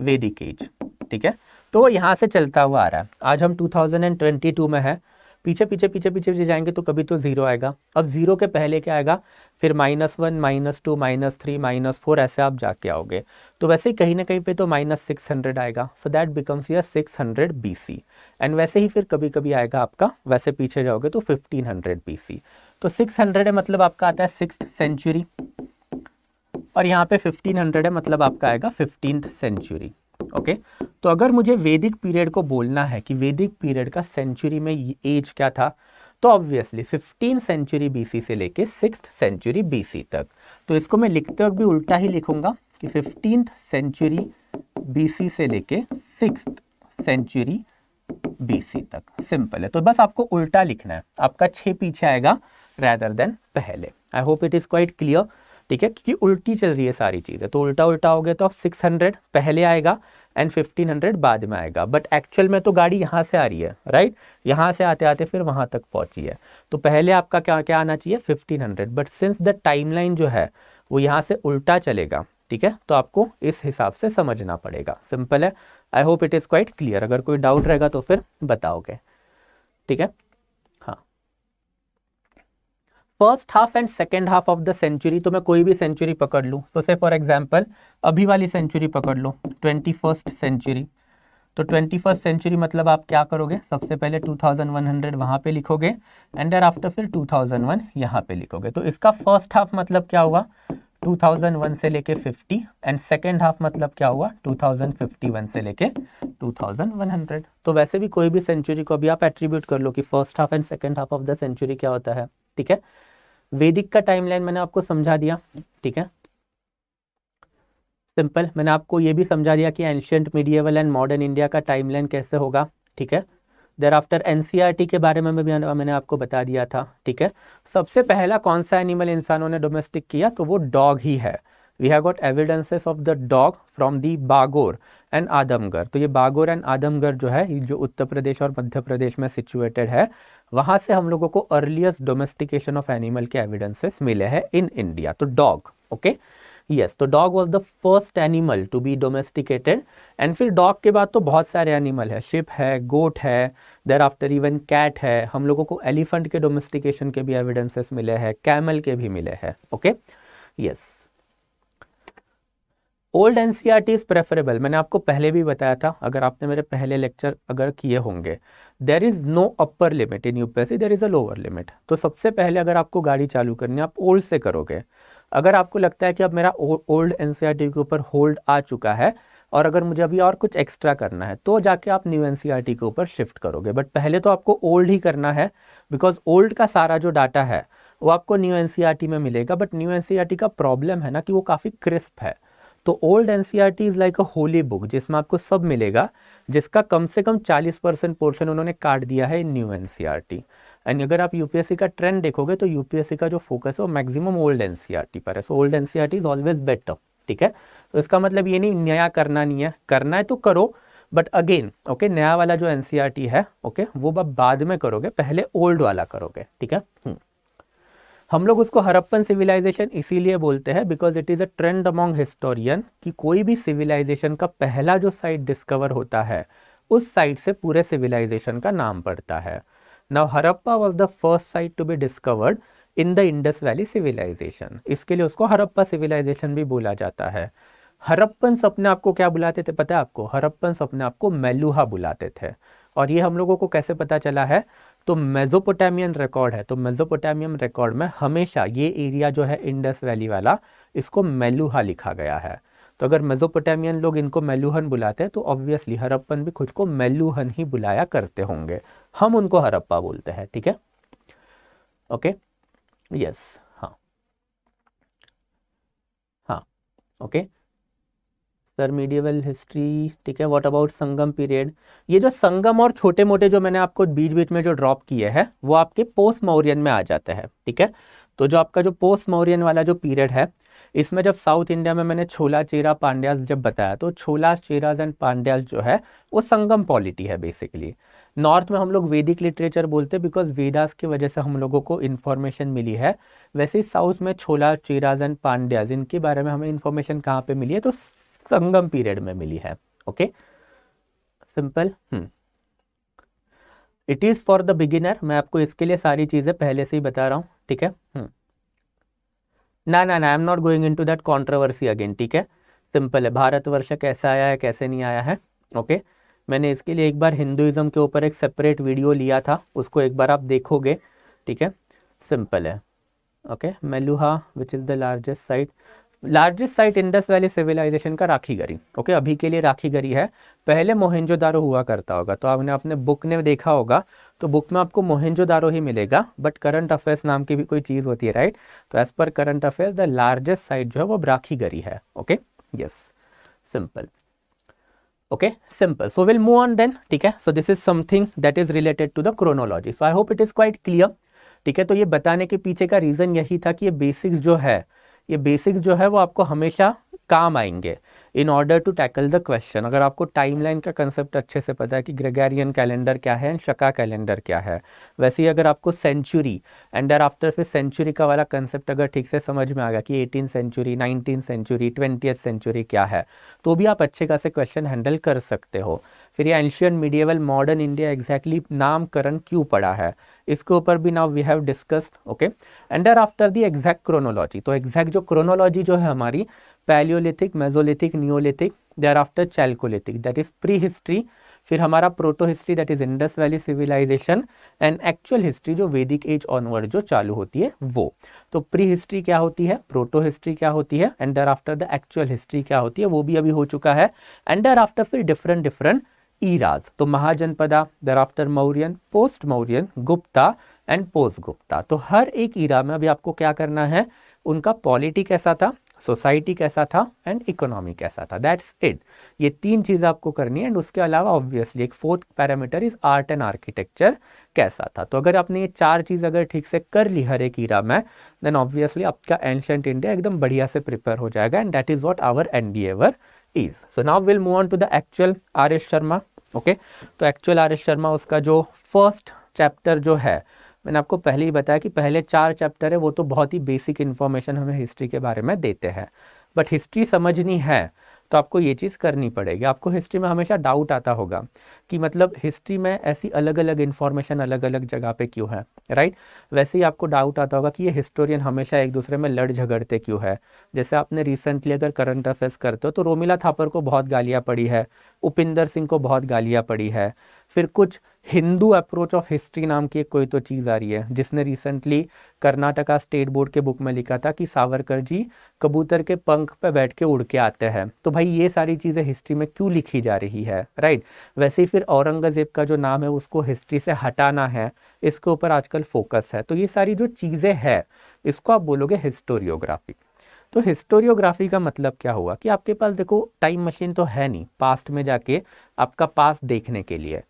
वैदिक एज ठीक है तो यहाँ से चलता हुआ आ रहा है आज हम 2022 में है पीछे पीछे पीछे पीछे पीछे जाएंगे तो कभी तो ज़ीरो आएगा अब ज़ीरो के पहले क्या आएगा फिर minus one minus two minus three minus four ऐसे आप जाके आओगे तो वैसे ही कहीं ना कहीं पे तो माइनस सिक्स हंड्रेड आएगा so that becomes year six hundred B C and वैसे ही फिर कभी कभी आएगा आपका वैसे पीछे जाओगे तो फिफ्टीन हंड्रेड बी सी तो सिक्स हंड्रेड मतलब आपका आता है सिक्स सेंचुरी और यहाँ पे 1500 है मतलब आपका आएगा फिफ्टीन सेंचुरी ओके तो अगर मुझे वैदिक पीरियड को बोलना है कि वैदिक पीरियड का सेंचुरी में एज क्या था तो ऑब्वियसली फिफ्टीन सेंचुरी बीसी से लेके सिक्स सेंचुरी बीसी तक तो इसको मैं लिखते वक्त भी उल्टा ही लिखूंगा कि फिफ्टीन सेंचुरी बीसी से लेके सिक्स सेंचुरी बीसी तक सिंपल है तो बस आपको उल्टा लिखना है आपका छः पीछे आएगा रैदर देन पहले I hope it is quite clear ठीक है क्योंकि उल्टी चल रही है सारी चीज़ें तो उल्टा उल्टा हो गया तो सिक्स हंड्रेड पहले आएगा एंड फिफ्टीन हंड्रेड बाद में आएगा बट एक्चुअल में तो गाड़ी यहाँ से आ रही है राइट यहाँ से आते आते फिर वहाँ तक पहुँची है तो पहले आपका क्या क्या आना चाहिए fifteen hundred but since the line जो है वो यहाँ से उल्टा चलेगा ठीक है तो आपको इस हिसाब से समझना पड़ेगा सिंपल है I hope it is quite clear अगर कोई डाउट रहेगा तो फिर बताओगे ठीक है first half and second half of the century तो मैं कोई भी सेंचुरी पकड़ लूँ तो से फॉर एग्जाम्पल अभी वाली सेंचुरी पकड़ लो ट्वेंटी फर्स्ट सेंचुरी तो ट्वेंटी फर्स्ट सेंचुरी मतलब आप क्या करोगे सबसे पहले टू थाउजेंड वन हंड्रेड वहाँ पर लिखोगे एंड देर आफ्टर फिर टू थाउजेंड वन यहाँ पर लिखोगे तो इसका फर्स्ट हाफ मतलब क्या हुआ टू थाउजेंड वन से लेके फिफ्टी एंड सेकेंड हाफ मतलब क्या हुआ टू थाउजेंड फिफ्टी वन से लेके हंड्रेड तो वैसे भी कोई भी सेंचुरी को अभी आप एट्रीब्यूट कर लो कि first half and second half of the century क्या होता है ठीक है वैदिक का टाइमलाइन मैंने आपको समझा दिया ठीक है सिंपल मैंने आपको ये भी समझा दिया कि ancient medieval and modern India का टाइमलाइन कैसे होगा ठीक है देर आफ्टर एन के बारे में भी मैंने आपको बता दिया था ठीक है सबसे पहला कौन सा एनिमल इंसानों ने डोमेस्टिक किया तो वो डॉग ही है we have got evidences of the dog from the Bagore and Adamgarh तो ये बागोर एंड आदमगढ़ जो है जो उत्तर प्रदेश और मध्य प्रदेश में सिचुएटेड है वहाँ से हम लोगों को अर्लीस्ट डोमेस्टिकेशन ऑफ एनिमल के एविडेंसेस मिले हैं इन इंडिया तो डॉग ओके यस तो dog was the first animal to be domesticated and फिर डॉग के बाद तो बहुत सारे एनिमल है शिप है गोट है देर आफ्टर इवन कैट है हम लोगों को एलिफेंट के डोमेस्टिकेशन के भी एविडेंसेस मिले हैं कैमल के भी मिले हैं okay yes old N C R T is preferable मैंने आपको पहले भी बताया था अगर आपने मेरे पहले लेक्चर अगर किए होंगे there is no upper limit in U P S C there is a lower limit तो सबसे पहले अगर आपको गाड़ी चालू करनी है आप ओल्ड से करोगे अगर आपको लगता है कि अब मेरा old N C R T के ऊपर होल्ड आ चुका है और अगर मुझे अभी और कुछ एक्स्ट्रा करना है तो जाके आप new N C R T के ऊपर शिफ्ट करोगे बट पहले तो आपको ओल्ड ही करना है बिकॉज ओल्ड का सारा जो डाटा है वो आपको new N C R T में मिलेगा but new N C R T का प्रॉब्लम है ना कि वो काफ़ी क्रिस्प है तो old N is like a holy book जिसमें आपको सब मिलेगा जिसका कम से कम 40 परसेंट पोर्शन उन्होंने काट दिया है न्यू एन एंड अगर आप यूपीएससी का ट्रेंड देखोगे तो यूपीएससी का जो फोकस है वो मैक्सिमम ओल्ड एन पर है so old N is always better ठीक है तो इसका मतलब ये नहीं नया करना नहीं है करना है तो करो बट अगेन ओके नया वाला जो एन e है ओके okay, वो बाद में करोगे पहले ओल्ड वाला करोगे ठीक है हम्म। हम लोग उसको हरप्पन सिविलाइजेशन इसीलिए बोलते हैं because it is a trend among historian कि कोई भी सिविलाइजेशन का पहला जो साइट डिस्कवर होता है उस साइट से पूरे सिविलाइजेशन का नाम पड़ता है now Harappa was the first site to be discovered in the Indus valley civilization इसके लिए उसको हरप्पा सिविलाइजेशन भी बोला जाता है हरप्पन्स अपने आप को क्या बुलाते थे पता है आपको हरप्पन्स अपने आप को मेलुहा बुलाते थे और ये हम लोगों को कैसे पता चला है तो मेजोपोटामियन रिकॉर्ड है तो मेजोपोटामियम रिकॉर्ड में हमेशा ये एरिया जो है इंडस वैली वाला इसको मेलुहा लिखा गया है तो अगर मेजोपोटामियन लोग इनको मेलुहन बुलाते हैं तो ऑब्वियसली हरप्पन भी खुद को मेलुहन ही बुलाया करते होंगे हम उनको हरप्पा बोलते हैं ठीक है ओके यस हाँ हाँ ओके सर मीडियवल हिस्ट्री ठीक है व्हाट अबाउट संगम पीरियड ये जो संगम और छोटे मोटे जो मैंने आपको बीच बीच में जो ड्रॉप किए हैं वो आपके पोस्ट मौर्यन में आ जाते हैं ठीक है तो जो आपका जो पोस्ट मौर्यन वाला जो पीरियड है इसमें जब साउथ इंडिया में मैंने छोला चेरा पांड्याज जब बताया तो छोला चेराज एंड पांड्यास जो है वो संगम पॉलिटी है बेसिकली नॉर्थ में हम लोग वैदिक लिटरेचर बोलते हैं बिकॉज वेदास की वजह से हम लोगों को इन्फॉर्मेशन मिली है वैसे ही साउथ में छोला चेराज एंड पांड्याज इनके बारे में हमें इन्फॉर्मेशन कहाँ पे मिली है तो संगम पीरियड में मिली है okay simple it is for the beginner मैं आपको इसके लिए सारी चीजें पहले से ही बता रहा हूं ठीक है हम्म। ना ना ना I am not going into that controversy again ठीक है सिंपल है भारतवर्ष कैसे आया है कैसे नहीं आया है ओके okay? मैंने इसके लिए एक बार हिंदुइज्म के ऊपर एक सेपरेट वीडियो लिया था उसको एक बार आप देखोगे ठीक है सिंपल है okay Meluha which is the largest site largest site Indus valley civilisation का राखी गरी ओके अभी के लिए राखी गरी है पहले मोहनजोदारो हुआ करता होगा तो आपने अपने बुक ने देखा होगा तो बुक में आपको मोहनजोदारो ही मिलेगा बट करंट अफेयर्स नाम की भी कोई चीज़ होती है राइट तो as per current affair the largest site जो है वो राखी गरी है okay yes simple okay simple so will move on then ठीक है so this is something that is related to the chronology so I hope it is quite clear ठीक है तो ये बताने के पीछे का रीज़न यही था कि ये बेसिक्स जो है ये बेसिक्स जो है वो आपको हमेशा काम आएंगे in order to tackle the question अगर आपको टाइमलाइन का कंसेप्ट अच्छे से पता है कि ग्रेगेरियन कैलेंडर क्या है एंड शका कैलेंडर क्या है वैसे ही अगर आपको सेंचुरी एंड आफ्टर फिर सेंचुरी का वाला कंसेप्ट अगर ठीक से समझ में आ गया कि eighteen century nineteen century twenty century क्या है तो भी आप अच्छे खासे क्वेश्चन हैंडल कर सकते हो फिर ये ancient medieval modern India exactly नामकरण क्यों पड़ा है इसके ऊपर भी now we have discussed okay and after the exact chronology तो एग्जैक्ट जो क्रोनोलॉजी जो है हमारी paleolithic mesolithic neolithic there after chalcolithic that is pre history फिर हमारा proto history that is Indus valley civilisation and actual history जो Vedic age onward जो चालू होती है वो तो प्री हिस्ट्री क्या होती है प्रोटो हिस्ट्री क्या होती है and after the actual history क्या होती है वो भी अभी हो चुका है एंड आफ्टर फिर डिफरेंट डिफरेंट ईराज तो Mahajanapada there after Mauryan post Mauryan Gupta and post Gupta तो हर एक ईरा में अभी आपको क्या करना है उनका पॉलिटी कैसा था सोसाइटी कैसा था एंड इकोनॉमी कैसा था दैट्स इट ये तीन चीज़ आपको करनी है एंड उसके अलावा ऑब्वियसली एक fourth parameter is art and architecture कैसा था तो अगर आपने ये चार चीज़ अगर ठीक से कर ली हर एक ईरा में देन ऑब्वियसली आपका एंशंट इंडिया एकदम बढ़िया से प्रिपेयर हो जाएगा and that is what our endeavour is so now will move on to the actual R S Sharma okay तो एक्चुअल आर एस शर्मा उसका जो फर्स्ट चैप्टर जो है मैंने आपको पहले ही बताया कि पहले चार चैप्टर है वो तो बहुत ही बेसिक इन्फॉर्मेशन हमें हिस्ट्री के बारे में देते हैं बट हिस्ट्री समझनी है तो आपको ये चीज़ करनी पड़ेगी आपको हिस्ट्री में हमेशा डाउट आता होगा कि मतलब हिस्ट्री में ऐसी अलग अलग इन्फॉर्मेशन अलग अलग जगह पे क्यों है राइट वैसे ही आपको डाउट आता होगा कि ये हिस्टोरियन हमेशा एक दूसरे में लड़ झगड़ते क्यों है जैसे आपने रिसेंटली अगर करंट अफेयर्स करते हो तो रोमिला थापर को बहुत गालियाँ पड़ी है उपिंदर सिंह को बहुत गालियाँ पड़ी है फिर कुछ हिंदू अप्रोच ऑफ हिस्ट्री नाम की एक कोई तो चीज़ आ रही है जिसने रिसेंटली कर्नाटका स्टेट बोर्ड के बुक में लिखा था कि सावरकर जी कबूतर के पंख पर बैठ के उड़ के आते हैं तो भाई ये सारी चीज़ें हिस्ट्री में क्यों लिखी जा रही है राइट वैसे ही फिर औरंगज़ेब का जो नाम है उसको हिस्ट्री से हटाना है इसके ऊपर आजकल फोकस है तो ये सारी जो चीज़ें हैं इसको आप बोलोगे हिस्टोरियोग्राफी तो हिस्टोरियोग्राफी का मतलब क्या हुआ कि आपके पास देखो टाइम मशीन तो है नहीं पास्ट में जाके आपका पास्ट देखने के लिए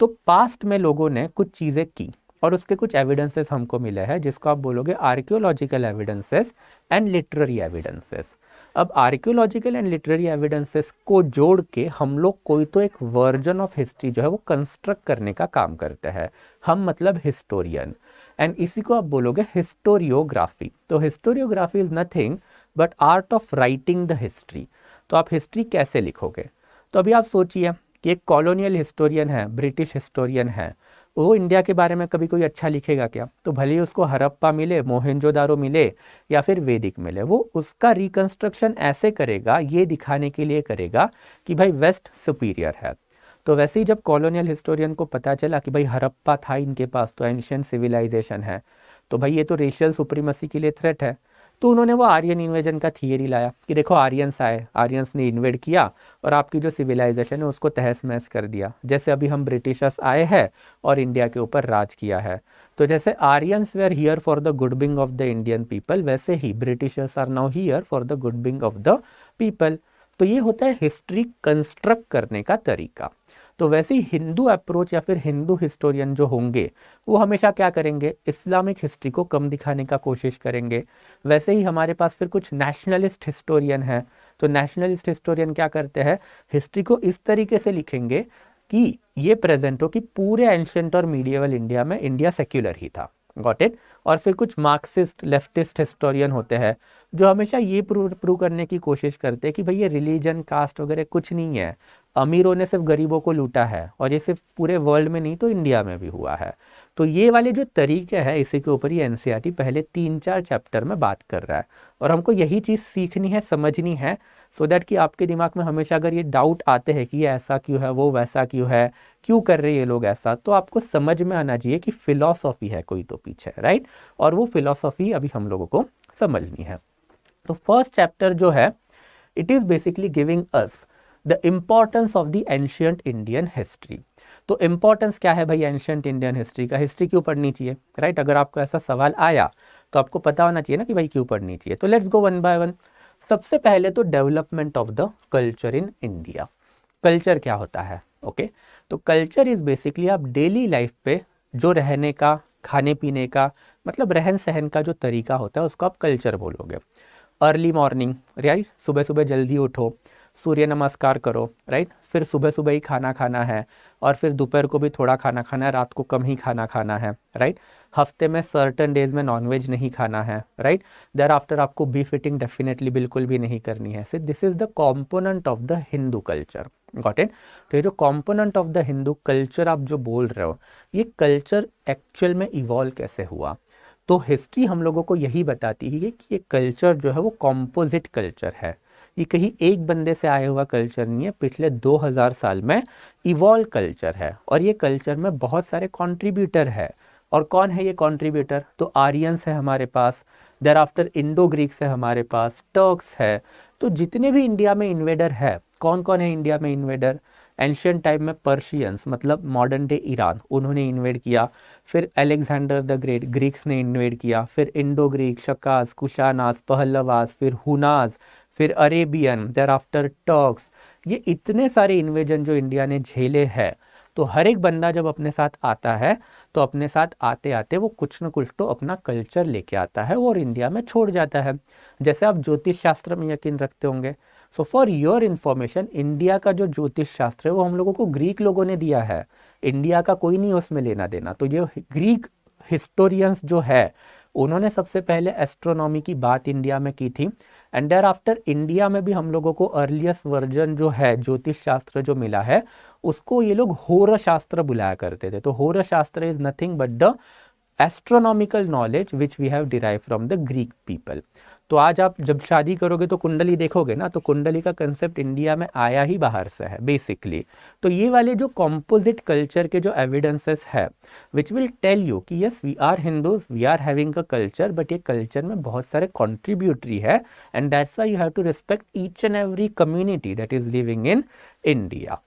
तो पास्ट में लोगों ने कुछ चीज़ें की और उसके कुछ एविडेंसेस हमको मिले हैं जिसको आप बोलोगे archaeological evidences and literary evidences अब आर्कियोलॉजिकल एंड लिटररी एविडेंसेस को जोड़ के हम लोग कोई तो एक वर्जन ऑफ हिस्ट्री जो है वो कंस्ट्रक्ट करने का काम करते हैं हम मतलब हिस्टोरियन एंड इसी को आप बोलोगे हिस्टोरियोग्राफी तो historiography is nothing but art of writing the history तो आप हिस्ट्री कैसे लिखोगे तो अभी आप सोचिए कि एक कॉलोनियल हिस्टोरियन है ब्रिटिश हिस्टोरियन है वो इंडिया के बारे में कभी कोई अच्छा लिखेगा क्या तो भले ही उसको हरप्पा मिले मोहनजोदारो मिले या फिर वैदिक मिले वो उसका रिकन्स्ट्रक्शन ऐसे करेगा ये दिखाने के लिए करेगा कि भाई वेस्ट सुपीरियर है तो वैसे ही जब कॉलोनियल हिस्टोरियन को पता चला कि भाई हरप्पा था इनके पास तो एंशियन सिविलाइजेशन है तो भाई ये तो रेशियल सुप्रीमसी के लिए थ्रेट है तो उन्होंने वो आर्यन इन्वेजन का थियरी लाया कि देखो आर्यंस आए आर्यंस ने इन्वेड किया और आपकी जो सिविलाइजेशन है उसको तहस महस कर दिया जैसे अभी हम ब्रिटिशर्स आए हैं और इंडिया के ऊपर राज किया है तो जैसे Aryans were here for the good being of the Indian people वैसे ही Britishers are now here for the good being of the people तो ये होता है हिस्ट्री कंस्ट्रक्ट करने का तरीका तो वैसे ही हिंदू अप्रोच या फिर हिंदू हिस्टोरियन जो होंगे वो हमेशा क्या करेंगे इस्लामिक हिस्ट्री को कम दिखाने का कोशिश करेंगे वैसे ही हमारे पास फिर कुछ नेशनलिस्ट हिस्टोरियन हैं तो नेशनलिस्ट हिस्टोरियन क्या करते हैं हिस्ट्री को इस तरीके से लिखेंगे कि ये प्रेजेंट हो कि पूरे एंशंट और मीडियावल इंडिया में इंडिया सेक्युलर ही था गॉट इट और फिर कुछ मार्क्सिस्ट लेफ्टिस्ट हिस्टोरियन होते हैं जो हमेशा ये प्रूव प्रूव करने की कोशिश करते हैं कि भाई ये रिलीजन कास्ट वगैरह कुछ नहीं है अमीरों ने सिर्फ गरीबों को लूटा है और ये सिर्फ पूरे वर्ल्ड में नहीं तो इंडिया में भी हुआ है तो ये वाले जो तरीके हैं इसी के ऊपर ये एन e पहले तीन चार चैप्टर में बात कर रहा है और हमको यही चीज़ सीखनी है समझनी है सो so दैट कि आपके दिमाग में हमेशा अगर ये डाउट आते हैं कि ये ऐसा क्यों है वो वैसा क्यों है क्यों कर रहे ये लोग ऐसा तो आपको समझ में आना चाहिए कि फिलोसॉफी है कोई तो पीछे राइट और वो फिलोसॉफी अभी हम लोगों को समझनी है तो फर्स्ट चैप्टर जो है it is basically giving us the importance of the ancient Indian history तो इम्पॉर्टेंस क्या है भाई एंशियंट इंडियन हिस्ट्री का हिस्ट्री क्यों पढ़नी चाहिए राइट अगर आपको ऐसा सवाल आया तो आपको पता होना चाहिए ना कि भाई क्यों पढ़नी चाहिए तो let's go one by one सबसे पहले तो development of the culture in India culture क्या होता है ओके okay? तो कल्चर इज़ बेसिकली आप डेली लाइफ पे जो रहने का खाने पीने का मतलब रहन सहन का जो तरीका होता है उसको आप कल्चर बोलोगे अर्ली मॉर्निंग राइट सुबह सुबह जल्दी उठो सूर्य नमस्कार करो राइट फिर सुबह सुबह ही खाना खाना है और फिर दोपहर को भी थोड़ा खाना खाना है रात को कम ही खाना खाना है राइट हफ्ते में सर्टन डेज में नॉनवेज नहीं खाना है राइट देर आफ्टर आपको बी फिटिंग डेफिनेटली बिल्कुल भी नहीं करनी है so this is the component of the Hindu culture got it तो ये जो component of the Hindu culture आप जो बोल रहे हो ये कल्चर एक्चुअल में इवॉल्व कैसे हुआ तो हिस्ट्री हम लोगों को यही बताती है कि ये कल्चर जो है वो कॉम्पोजिट कल्चर है ये कहीं एक बंदे से आया हुआ कल्चर नहीं है पिछले 2000 साल में इवॉल्व कल्चर है और ये कल्चर में बहुत सारे कॉन्ट्रीब्यूटर है और कौन है ये कॉन्ट्रीब्यूटर तो आर्यंस है हमारे पास देर आफ्टर इंडो ग्रीक्स है हमारे पास टर्क्स है तो जितने भी इंडिया में इन्वेडर है कौन कौन है इंडिया में इन्वेडर एंशियन टाइम में पर्शियंस मतलब मॉडर्न डे ईरान उन्होंने इन्वेड किया फिर अलेक्जेंडर द ग्रेट ग्रीक्स ने इन्वेड किया फिर इंडो ग्रीक शकास कुशानास पहलवास फिर हुनाज फिर अरेबियन देर आफ्टर टर्क्स ये इतने सारे इन्वेजन जो इंडिया ने झेले हैं तो हर एक बंदा जब अपने साथ आता है तो अपने साथ आते आते वो कुछ ना कुछ तो अपना कल्चर लेके आता है और इंडिया में छोड़ जाता है जैसे आप ज्योतिष शास्त्र में यकीन रखते होंगे so for your information India का जो ज्योतिष शास्त्र है वो हम लोगों को ग्रीक लोगों ने दिया है इंडिया का कोई नहीं उसमें लेना देना तो ये ग्रीक हिस्टोरियंस जो है उन्होंने सबसे पहले एस्ट्रोनॉमी की बात इंडिया में की थी एंड देर आफ्टर इंडिया में भी हम लोगों को अर्लीस्ट वर्जन जो है ज्योतिष शास्त्र जो मिला है उसको ये लोग होर शास्त्र बुलाया करते थे तो होर शास्त्र is nothing but the astronomical knowledge which we have derive from the Greek people तो आज आप जब शादी करोगे तो कुंडली देखोगे ना तो कुंडली का कंसेप्ट इंडिया में आया ही बाहर से है बेसिकली तो ये वाले जो कॉम्पोजिट कल्चर के जो एविडेंसेस है विच विल टेल यू कि yes we are Hindus we are having a culture but ये कल्चर में बहुत सारे कॉन्ट्रीब्यूटरी है and that's why you have to respect each and every community that is living in India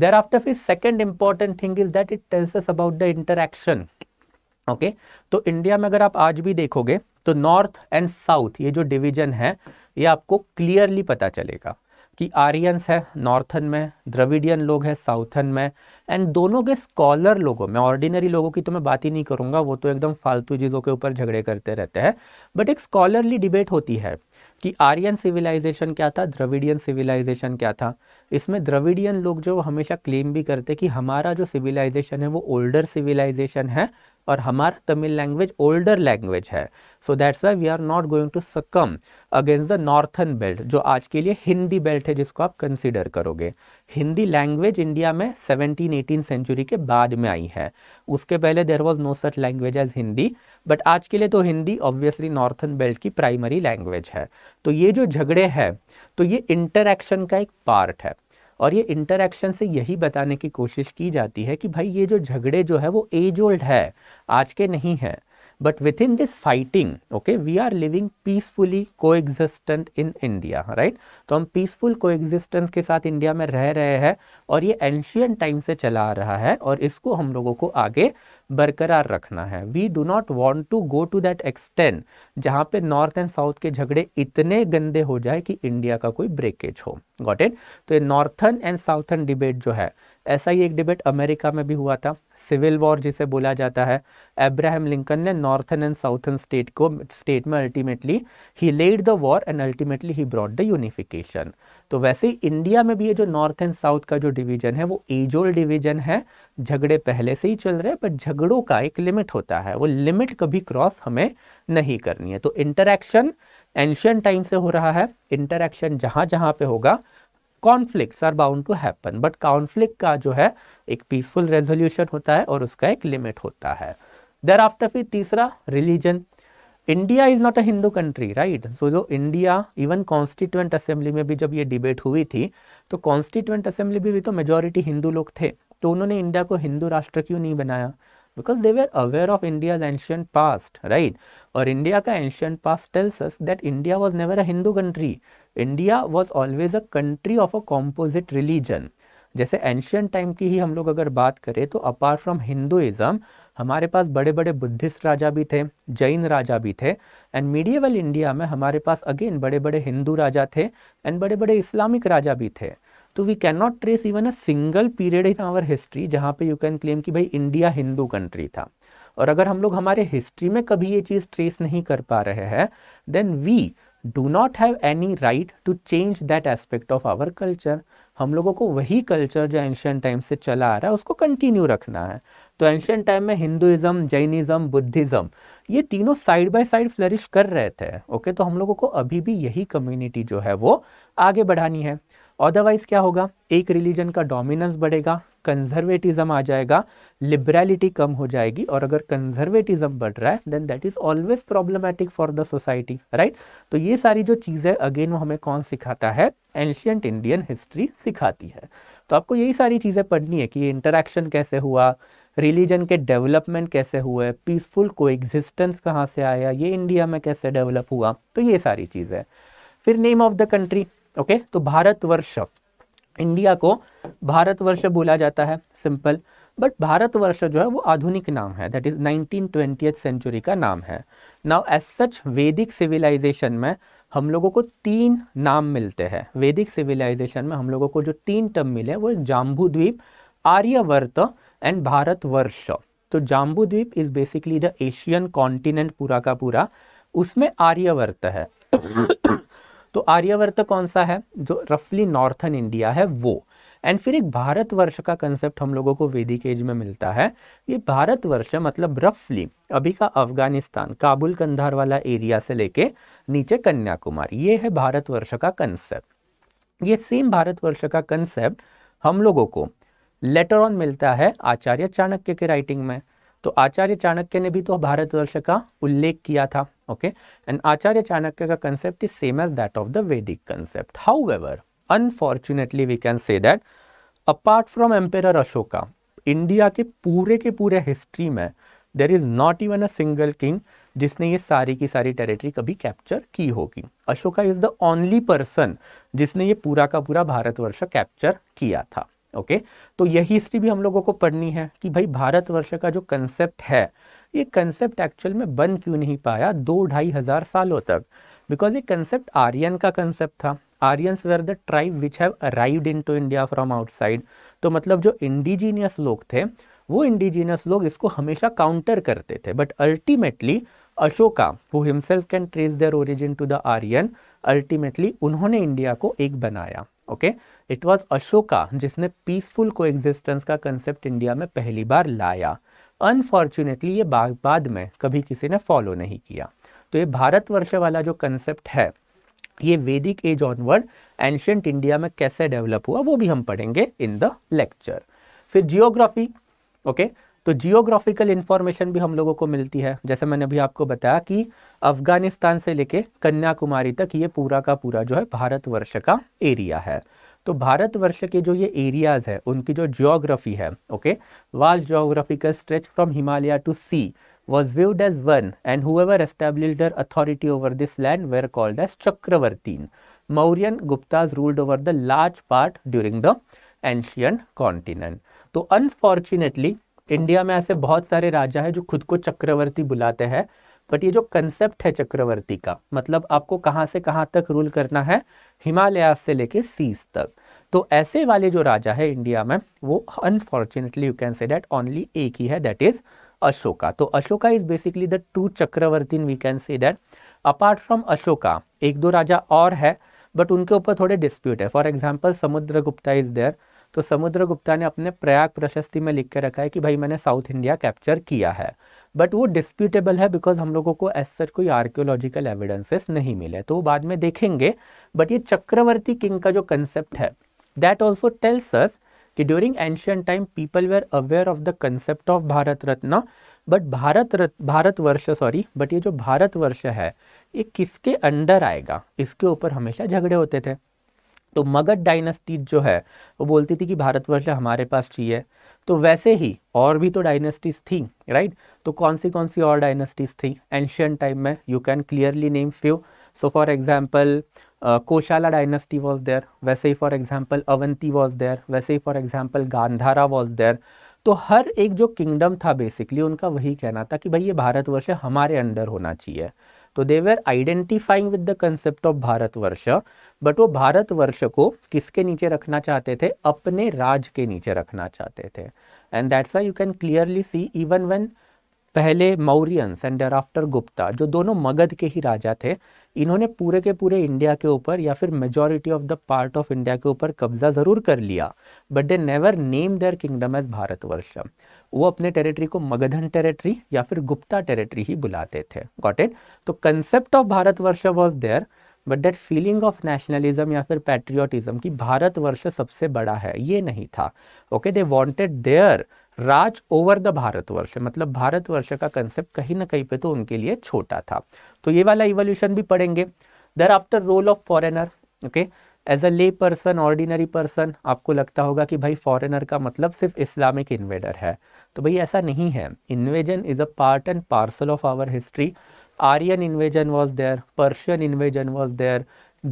there after फिर second important thing is that it tells us about the interaction okay तो India में अगर आप आज भी देखोगे तो north and south ये जो डिवीजन है ये आपको क्लियरली पता चलेगा कि आर्यंस है नॉर्थन में द्रविडियन लोग हैं साउथन में एंड दोनों के स्कॉलर लोगों में ऑर्डिनरी लोगों की तो मैं बात ही नहीं करूँगा वो तो एकदम फालतू चीज़ों के ऊपर झगड़े करते रहते हैं बट एक स्कॉलरली डिबेट होती है कि आर्यन सिविलाइजेशन क्या था द्रविडियन सिविलाइजेशन क्या था इसमें द्रविडियन लोग जो हमेशा क्लेम भी करते कि हमारा जो सिविलाइजेशन है वो ओल्डर सिविलाइजेशन है और हमारा तमिल लैंग्वेज ओल्डर लैंग्वेज है so that's why we are not going to succumb against the northern belt जो आज के लिए हिंदी बेल्ट है जिसको आप कंसिडर करोगे हिंदी लैंग्वेज इंडिया में सेवनटीन एटीन सेंचुरी के बाद में आई है उसके पहले there was no such language as Hindi but आज के लिए तो हिंदी ऑब्वियसली नॉर्थन बेल्ट की प्राइमरी लैंग्वेज है तो ये जो झगड़े हैं तो ये इंटरेक्शन का एक पार्ट है और ये इंटरेक्शन से यही बताने की कोशिश की जाती है कि भाई ये जो झगड़े जो है वो एज ओल्ड है आज के नहीं है but within this fighting okay we are living peacefully coexistent in India right तो हम peaceful coexistence के साथ इंडिया में रह रहे हैं और ये ancient टाइम से चला आ रहा है और इसको हम लोगों को आगे बरकरार रखना है we do not want to go to that extend जहाँ पे नॉर्थ एंड साउथ के झगड़े इतने गंदे हो जाए कि इंडिया का कोई ब्रेकेज हो गॉट इट तो ये नॉर्थन एंड साउथन डिबेट जो है ऐसा ही एक डिबेट अमेरिका में भी हुआ था सिविल वॉर जिसे बोला जाता है अब्राहम लिंकन ने नॉर्थन एंड साउथन स्टेट को स्टेट में अल्टीमेटली ही led the war and ultimately ही ब्रॉड द यूनिफिकेशन तो वैसे ही इंडिया में भी ये जो नॉर्थ एंड साउथ का जो डिवीजन है वो एजोल डिवीजन है झगड़े पहले से ही चल रहे हैं बट झगड़ों का एक लिमिट होता है वो लिमिट कभी क्रॉस हमें नहीं करनी है तो इंटरेक्शन एंशियन टाइम से हो रहा है इंटरेक्शन जहाँ जहाँ पे होगा conflict are bound to happen but conflict का जो है एक पीसफुल रेजोल्यूशन होता है और उसका एक लिमिट होता है देर आफ्टर फिर तीसरा religion India is not a Hindu country right so जो इंडिया इवन कॉन्स्टिट्यूंट असेंबली में भी जब ये डिबेट हुई थी तो कॉन्स्टिट्यूंट असेंबली में भी तो मेजोरिटी हिंदू लोग थे तो उन्होंने इंडिया को हिंदू राष्ट्र क्यों नहीं बनाया because they were aware of India's ancient past, right? Or India ka ancient past tells us that India was never a Hindu country. India was always a country of a composite religion. जैसे ancient time की ही हम लोग अगर बात करें तो apart from Hinduism हमारे पास बड़े बड़े बुद्धिस्ट राजा भी थे जैन राजा भी थे एंड मीडियवल इंडिया में हमारे पास अगेन बड़े बड़े हिंदू राजा थे एंड बड़े बड़े इस्लामिक राजा भी थे तो we can not trace even a single period in our history जहाँ पे यू कैन क्लेम कि भाई इंडिया हिंदू कंट्री था और अगर हम लोग हमारे हिस्ट्री में कभी ये चीज़ ट्रेस नहीं कर पा रहे हैं then we do not have any right to change that aspect of our culture हम लोगों को वही कल्चर जो एंशियंट टाइम से चला आ रहा है उसको कंटिन्यू रखना है तो एंशियंट टाइम में हिंदुज़म जैनिज़म बुद्धिज़्म ये तीनों साइड बाय साइड फ्लरिश कर रहे थे ओके तो हम लोगों को अभी भी यही कम्युनिटी जो है वो आगे बढ़ानी है अदरवाइज़ क्या होगा एक रिलीजन का डोमिनेंस बढ़ेगा कंजर्वेटिज्म आ जाएगा लिबरलिटी कम हो जाएगी और अगर कंजर्वेटिज्म बढ़ रहा है then that is always problematic for the society right तो ये सारी जो चीज़ें अगेन वो हमें कौन सिखाता है एंशियंट इंडियन हिस्ट्री सिखाती है तो आपको यही सारी चीज़ें पढ़नी है कि इंटरेक्शन कैसे हुआ रिलीजन के डेवलपमेंट कैसे हुए पीसफुल को एग्जिस्टेंस कहाँ से आया ये इंडिया में कैसे डेवलप हुआ तो ये सारी चीज़ें फिर name of the country okay तो भारतवर्ष इंडिया को भारतवर्ष बोला जाता है सिंपल बट भारतवर्ष जो है वो आधुनिक नाम है that is nineteen twenty century का नाम है नाउ एज सच वैदिक सिविलाइजेशन में हम लोगों को तीन नाम मिलते हैं वैदिक सिविलाइजेशन में हम लोगों को जो तीन टर्म मिले वो जाम्बू द्वीप आर्यवर्त एंड भारतवर्ष तो Jambu Dvipa is basically the Asian continent पूरा का पूरा उसमें आर्यवर्त है तो आर्यवर्त कौन सा है जो रफली नॉर्थन इंडिया है वो एंड फिर एक भारतवर्ष का कंसेप्ट हम लोगों को वेदिक एज में मिलता है ये भारतवर्ष मतलब रफली अभी का अफगानिस्तान काबुल कंधार वाला एरिया से लेके नीचे कन्याकुमारी ये है भारतवर्ष का कंसेप्ट ये सेम भारतवर्ष का कंसेप्ट हम लोगों को लेटर ऑन मिलता है आचार्य चाणक्य के राइटिंग में तो आचार्य चाणक्य ने भी तो भारतवर्ष का उल्लेख किया था ओके एंड आचार्य चाणक्य का concept is same as that of the Vedic concept however unfortunately we can say that apart from emperor Ashoka India के पूरे के पूरे हिस्ट्री में there is not even a single king जिसने ये सारी की सारी टेरिटरी कभी कैप्चर की होगी Ashoka is the only person जिसने ये पूरा का पूरा भारतवर्ष कैप्चर किया था ओके तो यह हिस्ट्री भी हम लोगों को पढ़नी है कि भाई भारतवर्ष का जो कंसेप्ट है ये कंसेप्ट एक्चुअल में बन क्यों नहीं पाया दो ढाई हज़ार सालों तक बिकॉज ये कंसेप्ट आर्यन का कंसेप्ट था Aryans were the tribe which have arrived into India from outside तो मतलब जो इंडिजीनियस लोग थे वो इंडिजीनियस लोग इसको हमेशा काउंटर करते थे बट अल्टीमेटली अशोका वो himself can trace their origin to the Aryan ultimately उन्होंने इंडिया को एक बनाया okay okay? It was Ashoka जिसने पीसफुल को एग्जिस्टेंस का कंसेप्ट इंडिया में पहली बार लाया अनफॉर्चुनेटली ये बाद में कभी किसी ने फॉलो नहीं किया तो ये भारतवर्ष वाला जो कंसेप्ट है ये वैदिक एज ऑनवर्ड एंशंट इंडिया में कैसे डेवलप हुआ वो भी हम पढ़ेंगे इन द लेक्चर फिर जियोग्राफी ओके okay? तो जियोग्राफिकल इंफॉर्मेशन भी हम लोगों को मिलती है जैसे मैंने अभी आपको बताया कि अफ़गानिस्तान से लेके कन्याकुमारी तक ये पूरा का पूरा जो है भारतवर्ष का एरिया है तो भारतवर्ष के जो ये एरियाज है उनकी जो ज्योग्राफी है okay vast geographical stretch from Himalaya to sea was viewed as one and whoever established authority over this land were called as Chakravartin Mauryan Guptas ruled over the large part during the ancient continent तो unfortunately India में ऐसे बहुत सारे राजा हैं जो खुद को चक्रवर्ती बुलाते हैं बट ये जो कंसेप्ट है चक्रवर्ती का मतलब आपको कहाँ से कहाँ तक रूल करना है हिमालयास से लेके सीस तक तो ऐसे वाले जो राजा है इंडिया में वो unfortunately you can say that only एक ही है दैट इज़ अशोका तो Ashoka is basically the two Chakravarti we can say that apart from Ashoka एक दो राजा और है बट उनके ऊपर थोड़े डिस्प्यूट है फॉर एग्जाम्पल समुद्र गुप्ता इज़ देयर तो समुद्र गुप्ता ने अपने प्रयाग प्रशस्ति में लिख कर रखा है कि भाई मैंने साउथ इंडिया कैप्चर किया है बट वो डिस्प्यूटेबल है बिकॉज हम लोगों को एज सच कोई आर्क्योलॉजिकल एविडेंसेस नहीं मिले तो वो बाद में देखेंगे बट ये चक्रवर्ती किंग का जो कंसेप्ट है दैट ऑल्सो टेल्स अस कि during ancient time people were aware of the concept of Bharat Ratna but Bharat रत वर्ष सॉरी बट ये जो भारत वर्ष है ये किसके अंडर आएगा इसके ऊपर हमेशा झगड़े होते थे तो मगध डायनेस्टी जो है वो बोलती थी कि भारतवर्ष हमारे पास चाहिए तो वैसे ही और भी तो डायनेस्टीज थी राइट तो कौन सी कौन सी और डायनेस्टीज थी एंशियन टाइम में you can clearly name few so for example Kosala dynasty was there वैसे ही for example Avanti was there वैसे ही for example Gandhara was there तो हर एक जो किंगडम था बेसिकली उनका वही कहना था कि भाई ये भारतवर्ष हमारे अंडर होना चाहिए तो they were identifying with the concept of Bharatvarsh but वो भारतवर्ष को किसके नीचे रखना चाहते थे अपने राज के नीचे रखना चाहते थे and that's I you can clearly see even when पहले Mauryans and there after Gupta जो दोनों मगध के ही राजा थे इन्होंने पूरे के पूरे इंडिया के ऊपर या फिर majority of the part of India के ऊपर कब्जा ज़रूर कर लिया but they never name their kingdom as Bharatvarsh वो अपने टेरिटरी को मगधन टेरिटरी या फिर गुप्ता टेरिटरी ही बुलाते थे गॉट इट तो concept of Bharat varsh was there but that feeling of nationalism या फिर पैट्रियोटिज्म की भारत वर्ष सबसे बड़ा है ये नहीं था okay they wanted their raj over the Bharat varsh मतलब भारत वर्ष का कंसेप्ट कहीं ना कहीं पे तो उनके लिए छोटा था तो ये वाला इवोल्यूशन भी पढ़ेंगे there after role of foreigner okay as a lay person ordinary person आपको लगता होगा कि भाई फॉरेनर का मतलब सिर्फ इस्लामिक इन्वेडर है तो भाई ऐसा नहीं है invasion is a part and parcel of our history Aryan invasion was there Persian invasion was there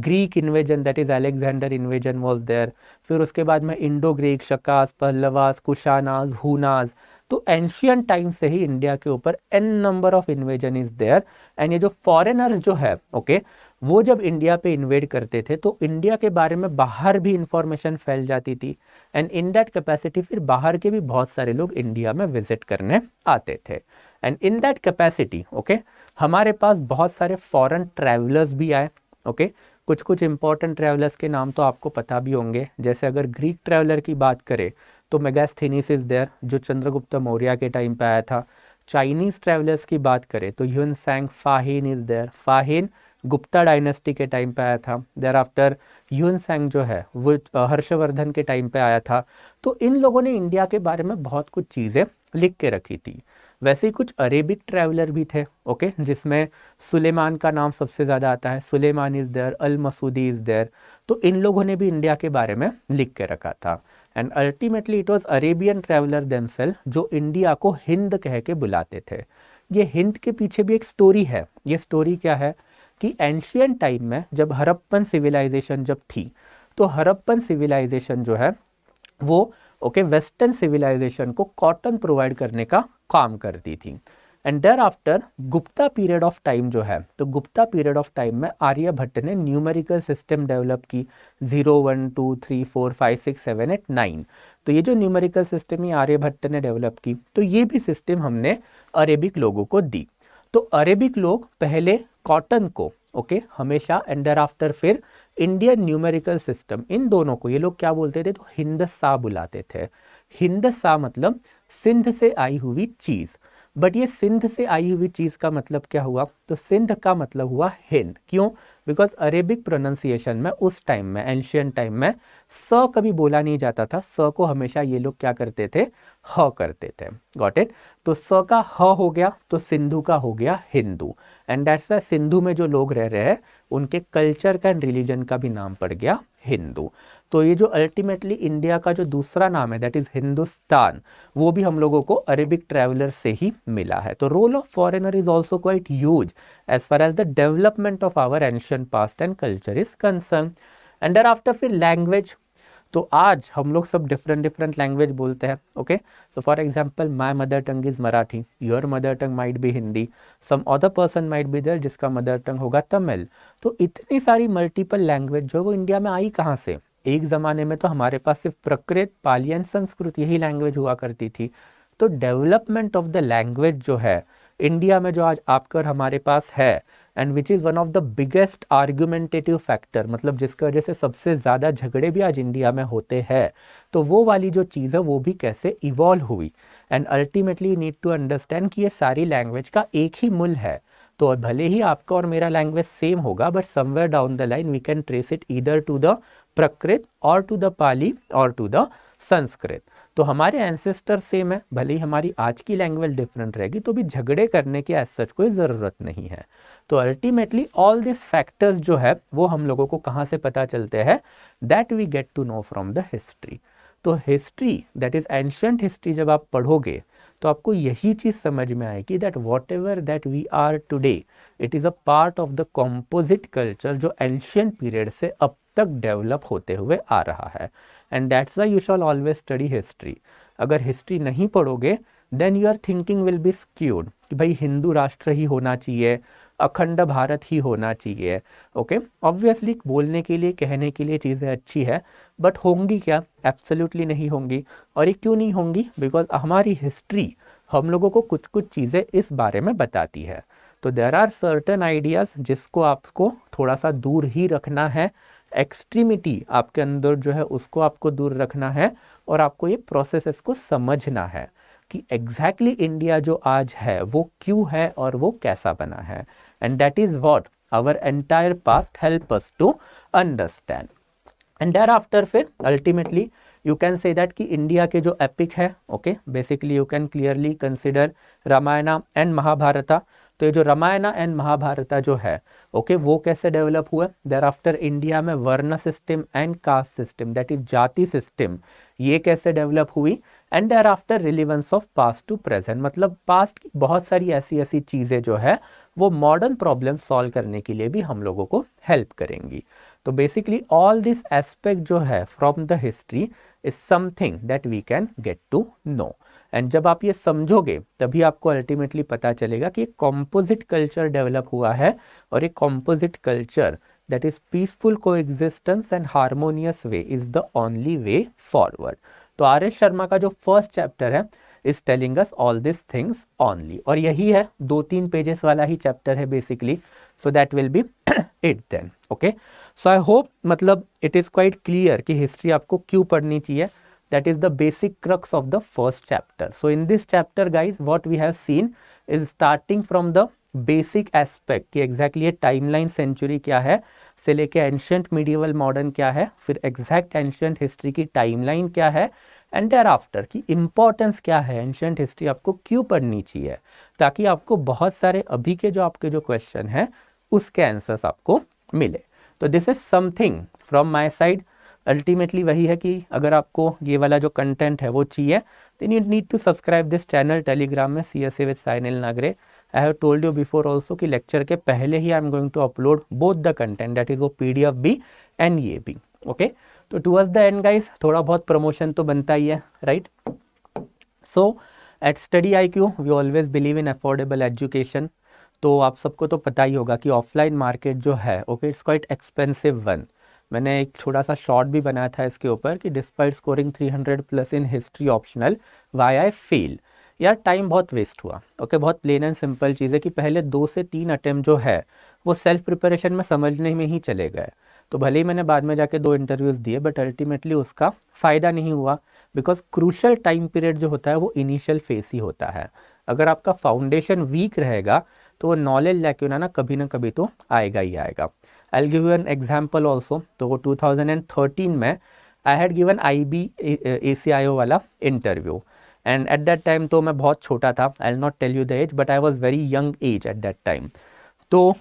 Greek invasion that is Alexander invasion was there फिर उसके बाद में इंडो ग्रीक शकास पहलवास कुशानाज हुनाज तो एंशियन टाइम से ही इंडिया के ऊपर an number of invasion is there and ये जो फॉरेनर्स जो है ओके okay, वो जब इंडिया पे इन्वेड करते थे तो इंडिया के बारे में बाहर भी इंफॉर्मेशन फैल जाती थी एंड इन दैट कैपेसिटी फिर बाहर के भी बहुत सारे लोग इंडिया में विजिट करने आते थे and in that capacity okay हमारे पास बहुत सारे फॉरेन ट्रैवलर्स भी आए ओके okay? कुछ कुछ इंपॉर्टेंट ट्रैवलर्स के नाम तो आपको पता भी होंगे जैसे अगर ग्रीक ट्रैवलर की बात करें तो मेगास्थीनिस इज़ देयर जो चंद्रगुप्त मौर्य के टाइम पे आया था चाइनीज़ ट्रैवलर्स की बात करें तो Hiuen Tsang Fahien is there Fahien Gupta dynasty के टाइम पे आया था देर आफ्टर यून सैंग जो है वो हर्षवर्धन के टाइम पे आया था तो इन लोगों ने इंडिया के बारे में बहुत कुछ चीज़ें लिख के रखी थी वैसे ही कुछ अरेबिक ट्रैवलर भी थे ओके जिसमें सुलेमान का नाम सबसे ज़्यादा आता है Suleiman is there Al Masudi is there तो इन लोगों ने भी इंडिया के बारे में लिख के रखा था and ultimately it was Arabian traveller themselves जो इंडिया को हिंद कह के बुलाते थे ये हिंद के पीछे भी एक स्टोरी है ये स्टोरी क्या है कि एंशियन टाइम में जब हरप्पन सिविलाइजेशन जब थी तो हरप्पन सिविलाइजेशन जो है वो ओके वेस्टर्न सिविलाइजेशन को कॉटन प्रोवाइड करने का काम करती थी and there after Gupta period of time जो है तो गुप्ता पीरियड ऑफ टाइम में आर्यभट्ट ने न्यूमेरिकल सिस्टम डेवलप की zero one two three four five six seven eight nine तो ये जो न्यूमेरिकल सिस्टम ही आर्यभट्ट ने डेवलप की तो ये भी सिस्टम हमने अरेबिक लोगों को दी तो अरेबिक लोग पहले कॉटन को ओके okay, हमेशा एंड आफ्टर फिर इंडियन न्यूमेरिकल सिस्टम इन दोनों को ये लोग क्या बोलते थे तो हिंदसा बुलाते थे हिंदसा मतलब सिंध से आई हुई चीज़ बट ये सिंध से आई हुई चीज़ का मतलब क्या हुआ तो सिंध का मतलब हुआ हिंद क्यों बिकॉज अरेबिक प्रोनाउंसिएशन में उस टाइम में एंशियन टाइम में स कभी बोला नहीं जाता था स को हमेशा ये लोग क्या करते थे ह करते थे गॉट इट तो स का ह हो गया तो सिंधु का हो गया Hindu and that's why Sindhu में जो लोग रह रहे हैं उनके कल्चर का एंड रिलीजन का भी नाम पड़ गया हिंदू तो ये जो अल्टीमेटली इंडिया का जो दूसरा नाम है दैट इज़ हिंदुस्तान वो भी हम लोगों को अरेबिक ट्रैवलर से ही मिला है तो role of foreigner is also quite huge as far as the development of our ancient past and culture is concern and there after फिर लैंग्वेज तो आज हम लोग सब डिफरेंट डिफरेंट लैंग्वेज बोलते हैं okay so for example my mother tongue is Marathi your mother tongue might भी Hindi some other person might be there जिसका मदर टंग होगा तमिल तो इतनी सारी मल्टीपल लैंग्वेज जो वो इंडिया में आई कहाँ से एक ज़माने में तो हमारे पास सिर्फ प्रकृत पालियन संस्कृत यही लैंग्वेज हुआ करती थी तो डेवलपमेंट ऑफ द लैंग्वेज जो है इंडिया में जो आज आपकर हमारे पास है and which is one of the biggest argumentative factor मतलब जिसकी वजह से सबसे ज़्यादा झगड़े भी आज इंडिया में होते हैं तो वो वाली जो चीज़ है वो भी कैसे इवॉल्व हुई and ultimately need to understand कि ये सारी लैंग्वेज का एक ही मूल है तो भले ही आपका और मेरा लैंग्वेज सेम होगा but somewhere down the line we can trace it either to the Prakrit और टू द पाली और टू द संस्कृत तो हमारे एंसेस्टर सेम है भले ही हमारी आज की लैंग्वेज डिफरेंट रहेगी तो भी झगड़े करने की ऐसा सच कोई ज़रूरत नहीं है तो अल्टीमेटली ऑल दिस फैक्टर्स जो है वो हम लोगों को कहाँ से पता चलते हैं that we get to know from the history तो history that is ancient history जब आप पढ़ोगे तो आपको यही चीज़ समझ में आएगी that whatever that we are today it is a part of the composite culture जो एंशियंट पीरियड से अप तक डेवलप होते हुए आ रहा है and that's why you shall always study history अगर हिस्ट्री नहीं पढ़ोगे then your thinking will be skewed कि भाई हिंदू राष्ट्र ही होना चाहिए अखंड भारत ही होना चाहिए ओके okay? ऑब्वियसली बोलने के लिए कहने के लिए चीज़ें अच्छी है बट होंगी क्या एब्सोल्युटली नहीं होंगी और ये क्यों नहीं होंगी बिकॉज हमारी हिस्ट्री हम लोगों को कुछ कुछ चीज़ें इस बारे में बताती है तो देर आर सर्टन आइडियाज़ जिसको आपको थोड़ा सा दूर ही रखना है एक्सट्रीमिटी आपके अंदर जो है उसको आपको दूर रखना है और आपको ये प्रोसेसेस को समझना है कि एग्जैक्टली exactly इंडिया जो आज है वो क्यों है और वो कैसा बना है and that is what our entire past help us to understand and there after फिर ultimately you can say that कि इंडिया के जो एपिक है okay basically you can clearly consider Ramayana and Mahabharata तो ये जो रामायणा एंड महाभारता जो है ओके okay, वो कैसे डेवलप हुआ देर आफ्टर इंडिया में varna system and caste system that is jati system ये कैसे डेवलप हुई and there after relevance of past to present मतलब पास्ट की बहुत सारी ऐसी ऐसी चीज़ें जो है वो मॉडर्न प्रॉब्लम सॉल्व करने के लिए भी हम लोगों को हेल्प करेंगी तो बेसिकली ऑल दिस एस्पेक्ट जो है from the history is something that we can get to know and जब आप ये समझोगे तभी आपको अल्टीमेटली पता चलेगा कि एक कॉम्पोजिट कल्चर डेवलप हुआ है और एक composite culture that is peaceful coexistence and harmonious way is the only way forward तो आर एस शर्मा का जो फर्स्ट चैप्टर है is telling us all this things only और यही है दो तीन पेजेस वाला ही चैप्टर है basically so that will be it then okay so I hope मतलब इट इज़ क्वाइट क्लियर कि हिस्ट्री आपको क्यों पढ़नी चाहिए that is the basic crux of the first chapter so in this chapter guys what we have seen is starting from the basic aspect कि exactly ये timeline century क्या है से लेके एंशंट मीडियवल मॉडर्न क्या है फिर एग्जैक्ट एंशंट हिस्ट्री की टाइमलाइन क्या है एंड डेयर आफ्टर की इम्पॉर्टेंस क्या है एंशंट हिस्ट्री आपको क्यों पढ़नी चाहिए ताकि आपको बहुत सारे अभी के जो आपके जो क्वेश्चन हैं उसके आंसर्स आपको मिले तो this is something from my side ultimately वही है कि अगर आपको ये वाला जो कंटेंट है वो चाहिए then you need to subscribe this channel Telegram में C S A with Sainal Nagre I have told you before also कि लेक्चर के पहले ही I am going to upload both the content that is वो पी डी एफ भी and ये भी okay तो टूअर्स द एंड गाइज थोड़ा बहुत प्रमोशन तो बनता ही है right so at Study I Q we always believe in affordable education तो आप सबको तो पता ही होगा कि ऑफलाइन मार्केट जो है okay it's quite expensive one मैंने एक छोटा सा शॉर्ट भी बनाया था इसके ऊपर कि despite scoring 300 plus in history optional why I fail यार टाइम बहुत वेस्ट हुआ ओके okay, बहुत प्लेन एंड सिंपल चीज़ है कि पहले दो से तीन अटैम्प्ट जो है वो सेल्फ प्रिपरेशन में समझने में ही चले गए तो भले ही मैंने बाद में जाके दो इंटरव्यूज़ दिए बट अल्टीमेटली उसका फ़ायदा नहीं हुआ बिकॉज क्रूशल टाइम पीरियड जो होता है वो इनिशियल फेस ही होता है अगर आपका फाउंडेशन वीक रहेगा तो वो नॉलेज लैके ना कभी ना कभी तो आएगा ही आएगा I give an example also तो थर्टीन में I had given I B A C I O वाला interview and at that time तो मैं बहुत छोटा था I not tell you the age but I was very young age at that time तो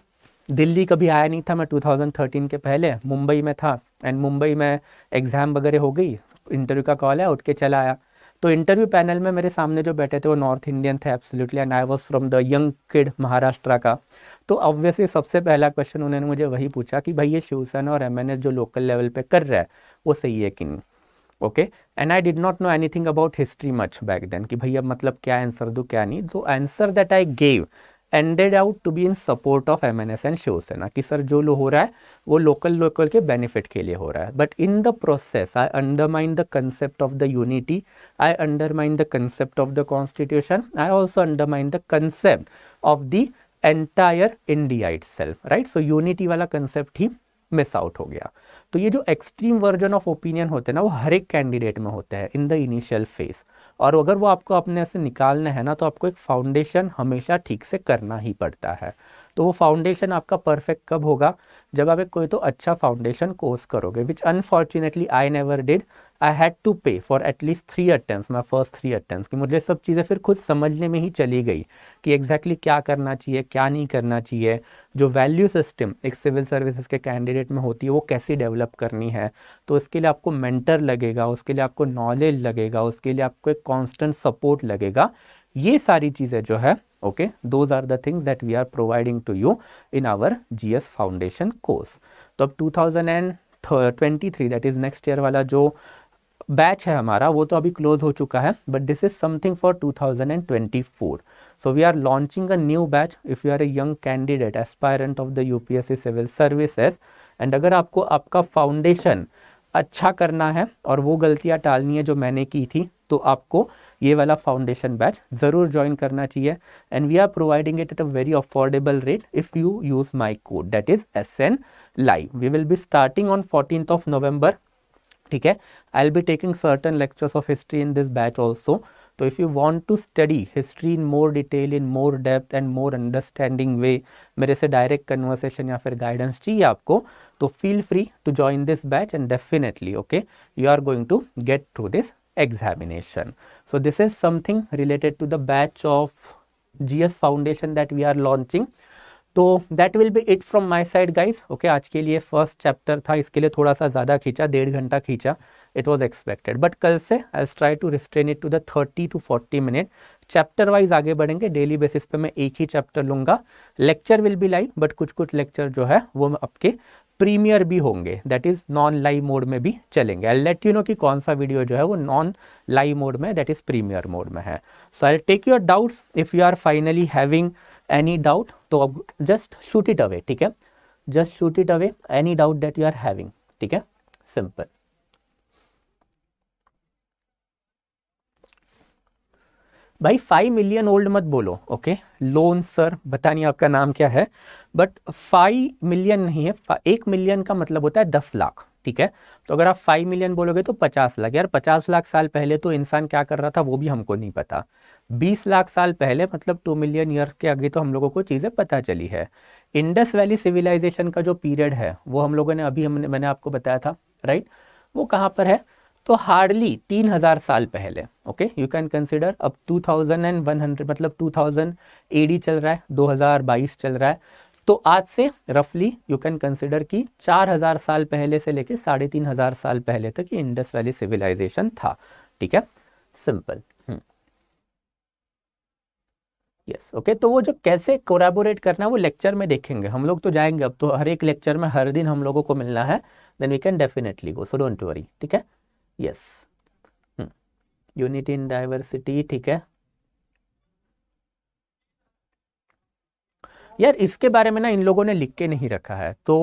दिल्ली कभी आया नहीं था मैं 2013 के पहले मुंबई में था एंड मुंबई में एग्ज़ाम वगैरह हो गई इंटरव्यू का कॉल है उठ के चला आया तो इंटरव्यू पैनल में मेरे सामने जो बैठे थे वो नॉर्थ इंडियन थे absolutely and I was from the young kid Maharashtra का तो ऑब्वियसली सबसे पहला क्वेश्चन उन्होंने मुझे वही पूछा कि भाई ये शिवसेना और एम जो लोकल लेवल पर कर रहा है वो सही है कि नहीं okay and I did not know anything about history much back then कि भैया मतलब क्या आंसर दो क्या नहीं तो answer that I gave ended out to be in support of M N S and Shiv Sena कि सर जो लो हो रहा है वो लोकल लोकल के बेनिफिट के लिए हो रहा है but in the process I undermine the concept of the unity I undermine the concept of the constitution I also undermine the concept of the entire India itself right so unity वाला concept ही miss out हो गया तो ये जो extreme version of opinion होते हैं ना वो हर एक कैंडिडेट में होते हैं इन द इनिशियल फेज और अगर वो आपको अपने से निकालना है ना तो आपको एक फाउंडेशन हमेशा ठीक से करना ही पड़ता है तो वो फाउंडेशन आपका परफेक्ट कब होगा जब आप एक कोई तो अच्छा फाउंडेशन कोर्स करोगे which unfortunately I never did I had to pay for at least three attempt my first three attempt कि मुझे सब चीज़ें फिर खुद समझने में ही चली गई कि एग्जैक्टली exactly क्या करना चाहिए क्या नहीं करना चाहिए जो वैल्यू सिस्टम एक सिविल सर्विसेज के कैंडिडेट में होती है वो कैसे डेवलप करनी है तो उसके लिए आपको मेंटर लगेगा उसके लिए आपको नॉलेज लगेगा उसके लिए आपको एक कॉन्स्टेंट सपोर्ट लगेगा ये सारी चीज़ें जो है okay those are the things that we are providing to you in our S foundation course तो अब two thousand and twenty three that is next year वाला जो बैच है हमारा वो तो अभी क्लोज हो चुका है but this is something for 2024 so we are launching a new batch if you are a young candidate aspirant of the UPSC civil services and अगर आपको आपका फाउंडेशन अच्छा करना है और वो गलतियाँ टालनी है जो मैंने की थी तो आपको ये वाला फाउंडेशन बैच ज़रूर ज्वाइन करना चाहिए and we are providing it at a very affordable rate if you use my code that is S N live we will be starting on fourteen of November ठीक है I will be taking certain lectures of history in this batch also तो if you want to study history in more detail in more depth and more understanding way मेरे से direct conversation या फिर guidance चाहिए आपको तो feel free to join this batch and definitely okay you are going to get through this examination. So this is something related to the batch of GS foundation that we are launching. तो that will be it from my side guys okay आज के लिए first chapter था इसके लिए थोड़ा सा ज़्यादा खींचा डेढ़ घंटा खींचा इट वॉज एक्सपेक्टेड बट कल से I as try to restrain it to the thirty to forty minute chapter wise आगे बढ़ेंगे डेली बेसिस पे मैं एक ही चैप्टर लूंगा lecture will be live but कुछ कुछ लेक्चर जो है वो आपके प्रीमियर भी होंगे that is non live mode में भी चलेंगे आई लेट यू नो कि कौन सा वीडियो जो है वो नॉन लाइव मोड में दैट इज़ प्रीमियर मोड में है so I take your doubts if you are finally having any doubt तो अब जस्ट शूट इट अवे ठीक है just shoot it away any doubt that you are having ठीक है simple भाई five million old मत बोलो ओके लोन सर बता नहीं आपका नाम क्या है बट फाइव मिलियन नहीं है एक मिलियन का मतलब होता है दस लाख ठीक है तो अगर आप फाइव मिलियन बोलोगे तो पचास लाख यार पचास लाख साल पहले तो इंसान क्या कर रहा था वो भी हमको नहीं पता बीस लाख साल पहले मतलब टू मिलियन ईयर्स के आगे तो हम लोगों को चीज़ें पता चली है इंडस वैली सिविलाइजेशन का जो पीरियड है वो हम लोगों ने अभी हमने मैंने आपको बताया था राइट वो कहाँ पर है तो हार्डली तीन हज़ार साल पहले ओके यू कैन कंसिडर अब two thousand and one hundred मतलब टू थाउजेंड एडी चल रहा है दो हज़ार बाईस चल रहा है तो आज से रफली यू कैन कंसिडर कि 4000 साल पहले से लेकर साढ़े तीन हजार साल पहले तक इंडस वैली सिविलाइजेशन था ठीक है सिंपल यस ओके तो वो जो कैसे कोराबोरेट करना है वो लेक्चर में देखेंगे हम लोग तो जाएंगे अब तो हर एक लेक्चर में हर दिन हम लोगों को मिलना है then we can definitely go so don't worry ठीक है यस यूनिटी इन डाइवर्सिटी ठीक है यार इसके बारे में ना इन लोगों ने लिख के नहीं रखा है तो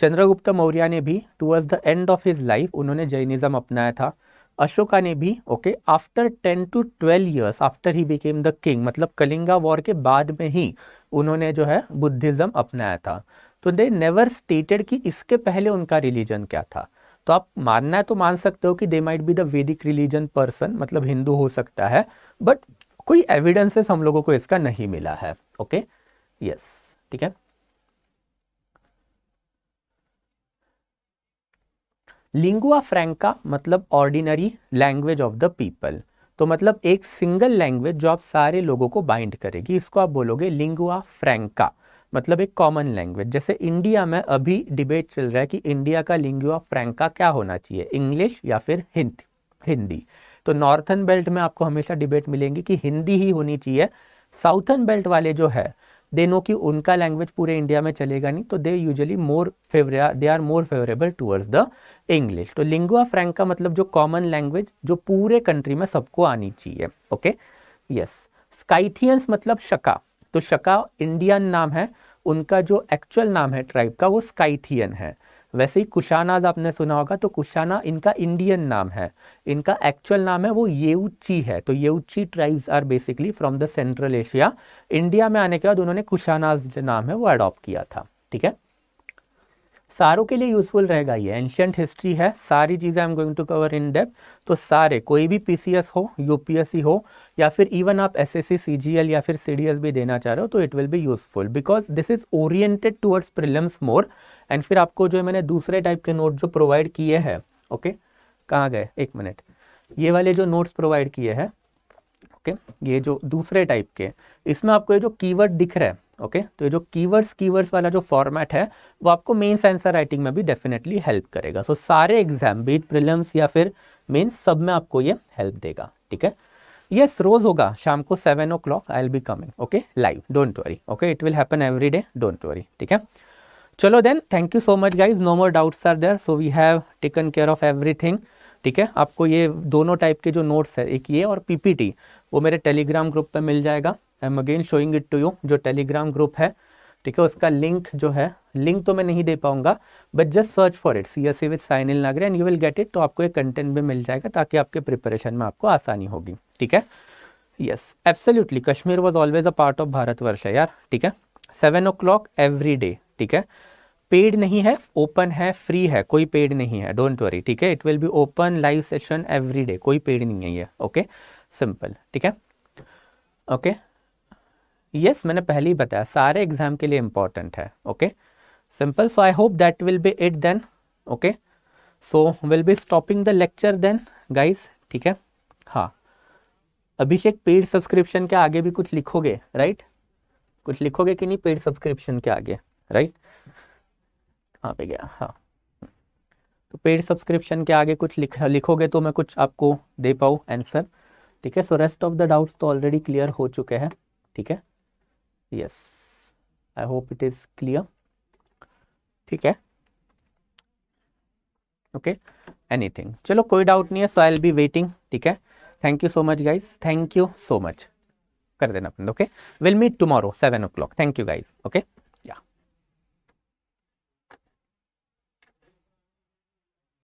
चंद्रगुप्त मौर्य ने भी towards the end of his life उन्होंने जैनिज़्म अपनाया था अशोका ने भी okay after ten to twelve years after he became the king मतलब कलिंगा वॉर के बाद में ही उन्होंने जो है बुद्धिज़्म अपनाया था तो दे नेवर स्टेटेड कि इसके पहले उनका रिलीजन क्या था तो आप मानना है तो मान सकते हो कि they might be the Vedic religion person मतलब हिंदू हो सकता है बट कोई एविडेंसेस हम लोगों को इसका नहीं मिला है ओके यस yes. ठीक है लिंगुआ फ्रेंका मतलब ordinary language of the people तो मतलब एक सिंगल लैंग्वेज जो आप सारे लोगों को बाइंड करेगी इसको आप बोलोगे लिंगुआ फ्रेंका मतलब एक कॉमन लैंग्वेज जैसे इंडिया में अभी डिबेट चल रहा है कि इंडिया का लिंगुआ फ्रेंका क्या होना चाहिए इंग्लिश या फिर हिंद हिंदी तो नॉर्थन बेल्ट में आपको हमेशा डिबेट मिलेंगी कि हिंदी ही होनी चाहिए साउथन बेल्ट वाले जो है दे नो कि उनका लैंग्वेज पूरे इंडिया में चलेगा नहीं तो they usually more favour they are more favourable towards the English तो लिंगुआ फ्रैंक का मतलब जो कॉमन लैंग्वेज जो पूरे कंट्री में सबको आनी चाहिए ओके यस स्काइथियंस मतलब शका तो शका इंडियन नाम है उनका जो एक्चुअल नाम है ट्राइब का वो स्काइथियन है वैसे ही कुशानाज आपने सुना होगा तो कुशाना इनका इंडियन नाम है इनका एक्चुअल नाम है वो येउची है तो Yuezhi tribes are basically from the Central Asia India में आने के बाद उन्होंने कुशानाज जो नाम है वो अडॉप्ट किया था ठीक है सारों के लिए यूजफुल रहेगा ये एंशियंट हिस्ट्री है सारी चीज़ें I am going to cover in depth तो सारे कोई भी पीसीएस हो यूपीएससी हो या फिर इवन आप एसएससी सीजीएल या फिर सीडीएस भी देना चाह रहे हो तो it will be useful because this is oriented towards prelims more and फिर आपको जो है मैंने दूसरे टाइप के नोट जो प्रोवाइड किए हैं ओके कहाँ गए एक मिनट ये वाले जो नोट्स प्रोवाइड किए हैं ओके ये जो दूसरे टाइप के इसमें आपको ये जो कीवर्ड दिख रहा है ओके तो ये जो कीवर्ड्स कीवर्ड्स वाला जो फॉर्मेट है वो आपको मेन्स आंसर राइटिंग में भी डेफिनेटली हेल्प करेगा सो so, सारे एग्जाम बीट प्रिलम्स या फिर मेन्स सब में आपको ये हेल्प देगा ठीक है यस yes, रोज होगा शाम को seven o'clock I'll be coming okay live don't worry okay it will happen every day don't worry ठीक है चलो then thank you so much guys no more doubts are there so we have taken care of everything ठीक है आपको ये दोनों type के जो नोट्स है एक ये और पीपीटी वो मेरे टेलीग्राम ग्रुप पे मिल जाएगा I am again showing it to you जो टेलीग्राम ग्रुप है ठीक है उसका लिंक जो है लिंक तो मैं नहीं दे पाऊंगा but just search for it C S with Sainal Nagre and you will get it तो आपको एक कंटेंट भी मिल जाएगा ताकि आपके प्रिपरेशन में आपको आसानी होगी ठीक है yes absolutely Kashmir was always a part of Bharatvarsha है यार ठीक है seven o'clock every day ठीक है पेड नहीं है ओपन है फ्री है कोई पेड नहीं है डोंट वरी ठीक है it will be open live session every day कोई पेड नहीं है ये ओके सिंपल ठीक है ओके यस मैंने पहले ही बताया सारे एग्जाम के लिए इंपॉर्टेंट है okay simple so I hope that will be it then okay so will be stopping the lecture then guys ठीक है हाँ अभिषेक पेड सब्सक्रिप्शन के आगे भी कुछ लिखोगे राइट कुछ लिखोगे कि नहीं पेड सब्सक्रिप्शन के आगे राइट कहाँ पे गया हाँ तो पेड सब्सक्रिप्शन के आगे कुछ लिख लिखोगे तो मैं कुछ आपको दे पाऊँ आंसर ठीक है so rest of the doubts तो ऑलरेडी क्लियर हो चुके हैं ठीक है yes I hope it is clear ठीक है ओके एनीथिंग चलो कोई डाउट नहीं है so I'll be waiting ठीक है thank you so much guys thank you so much कर देना अपने okay will meet tomorrow seven o'clock thank you guys okay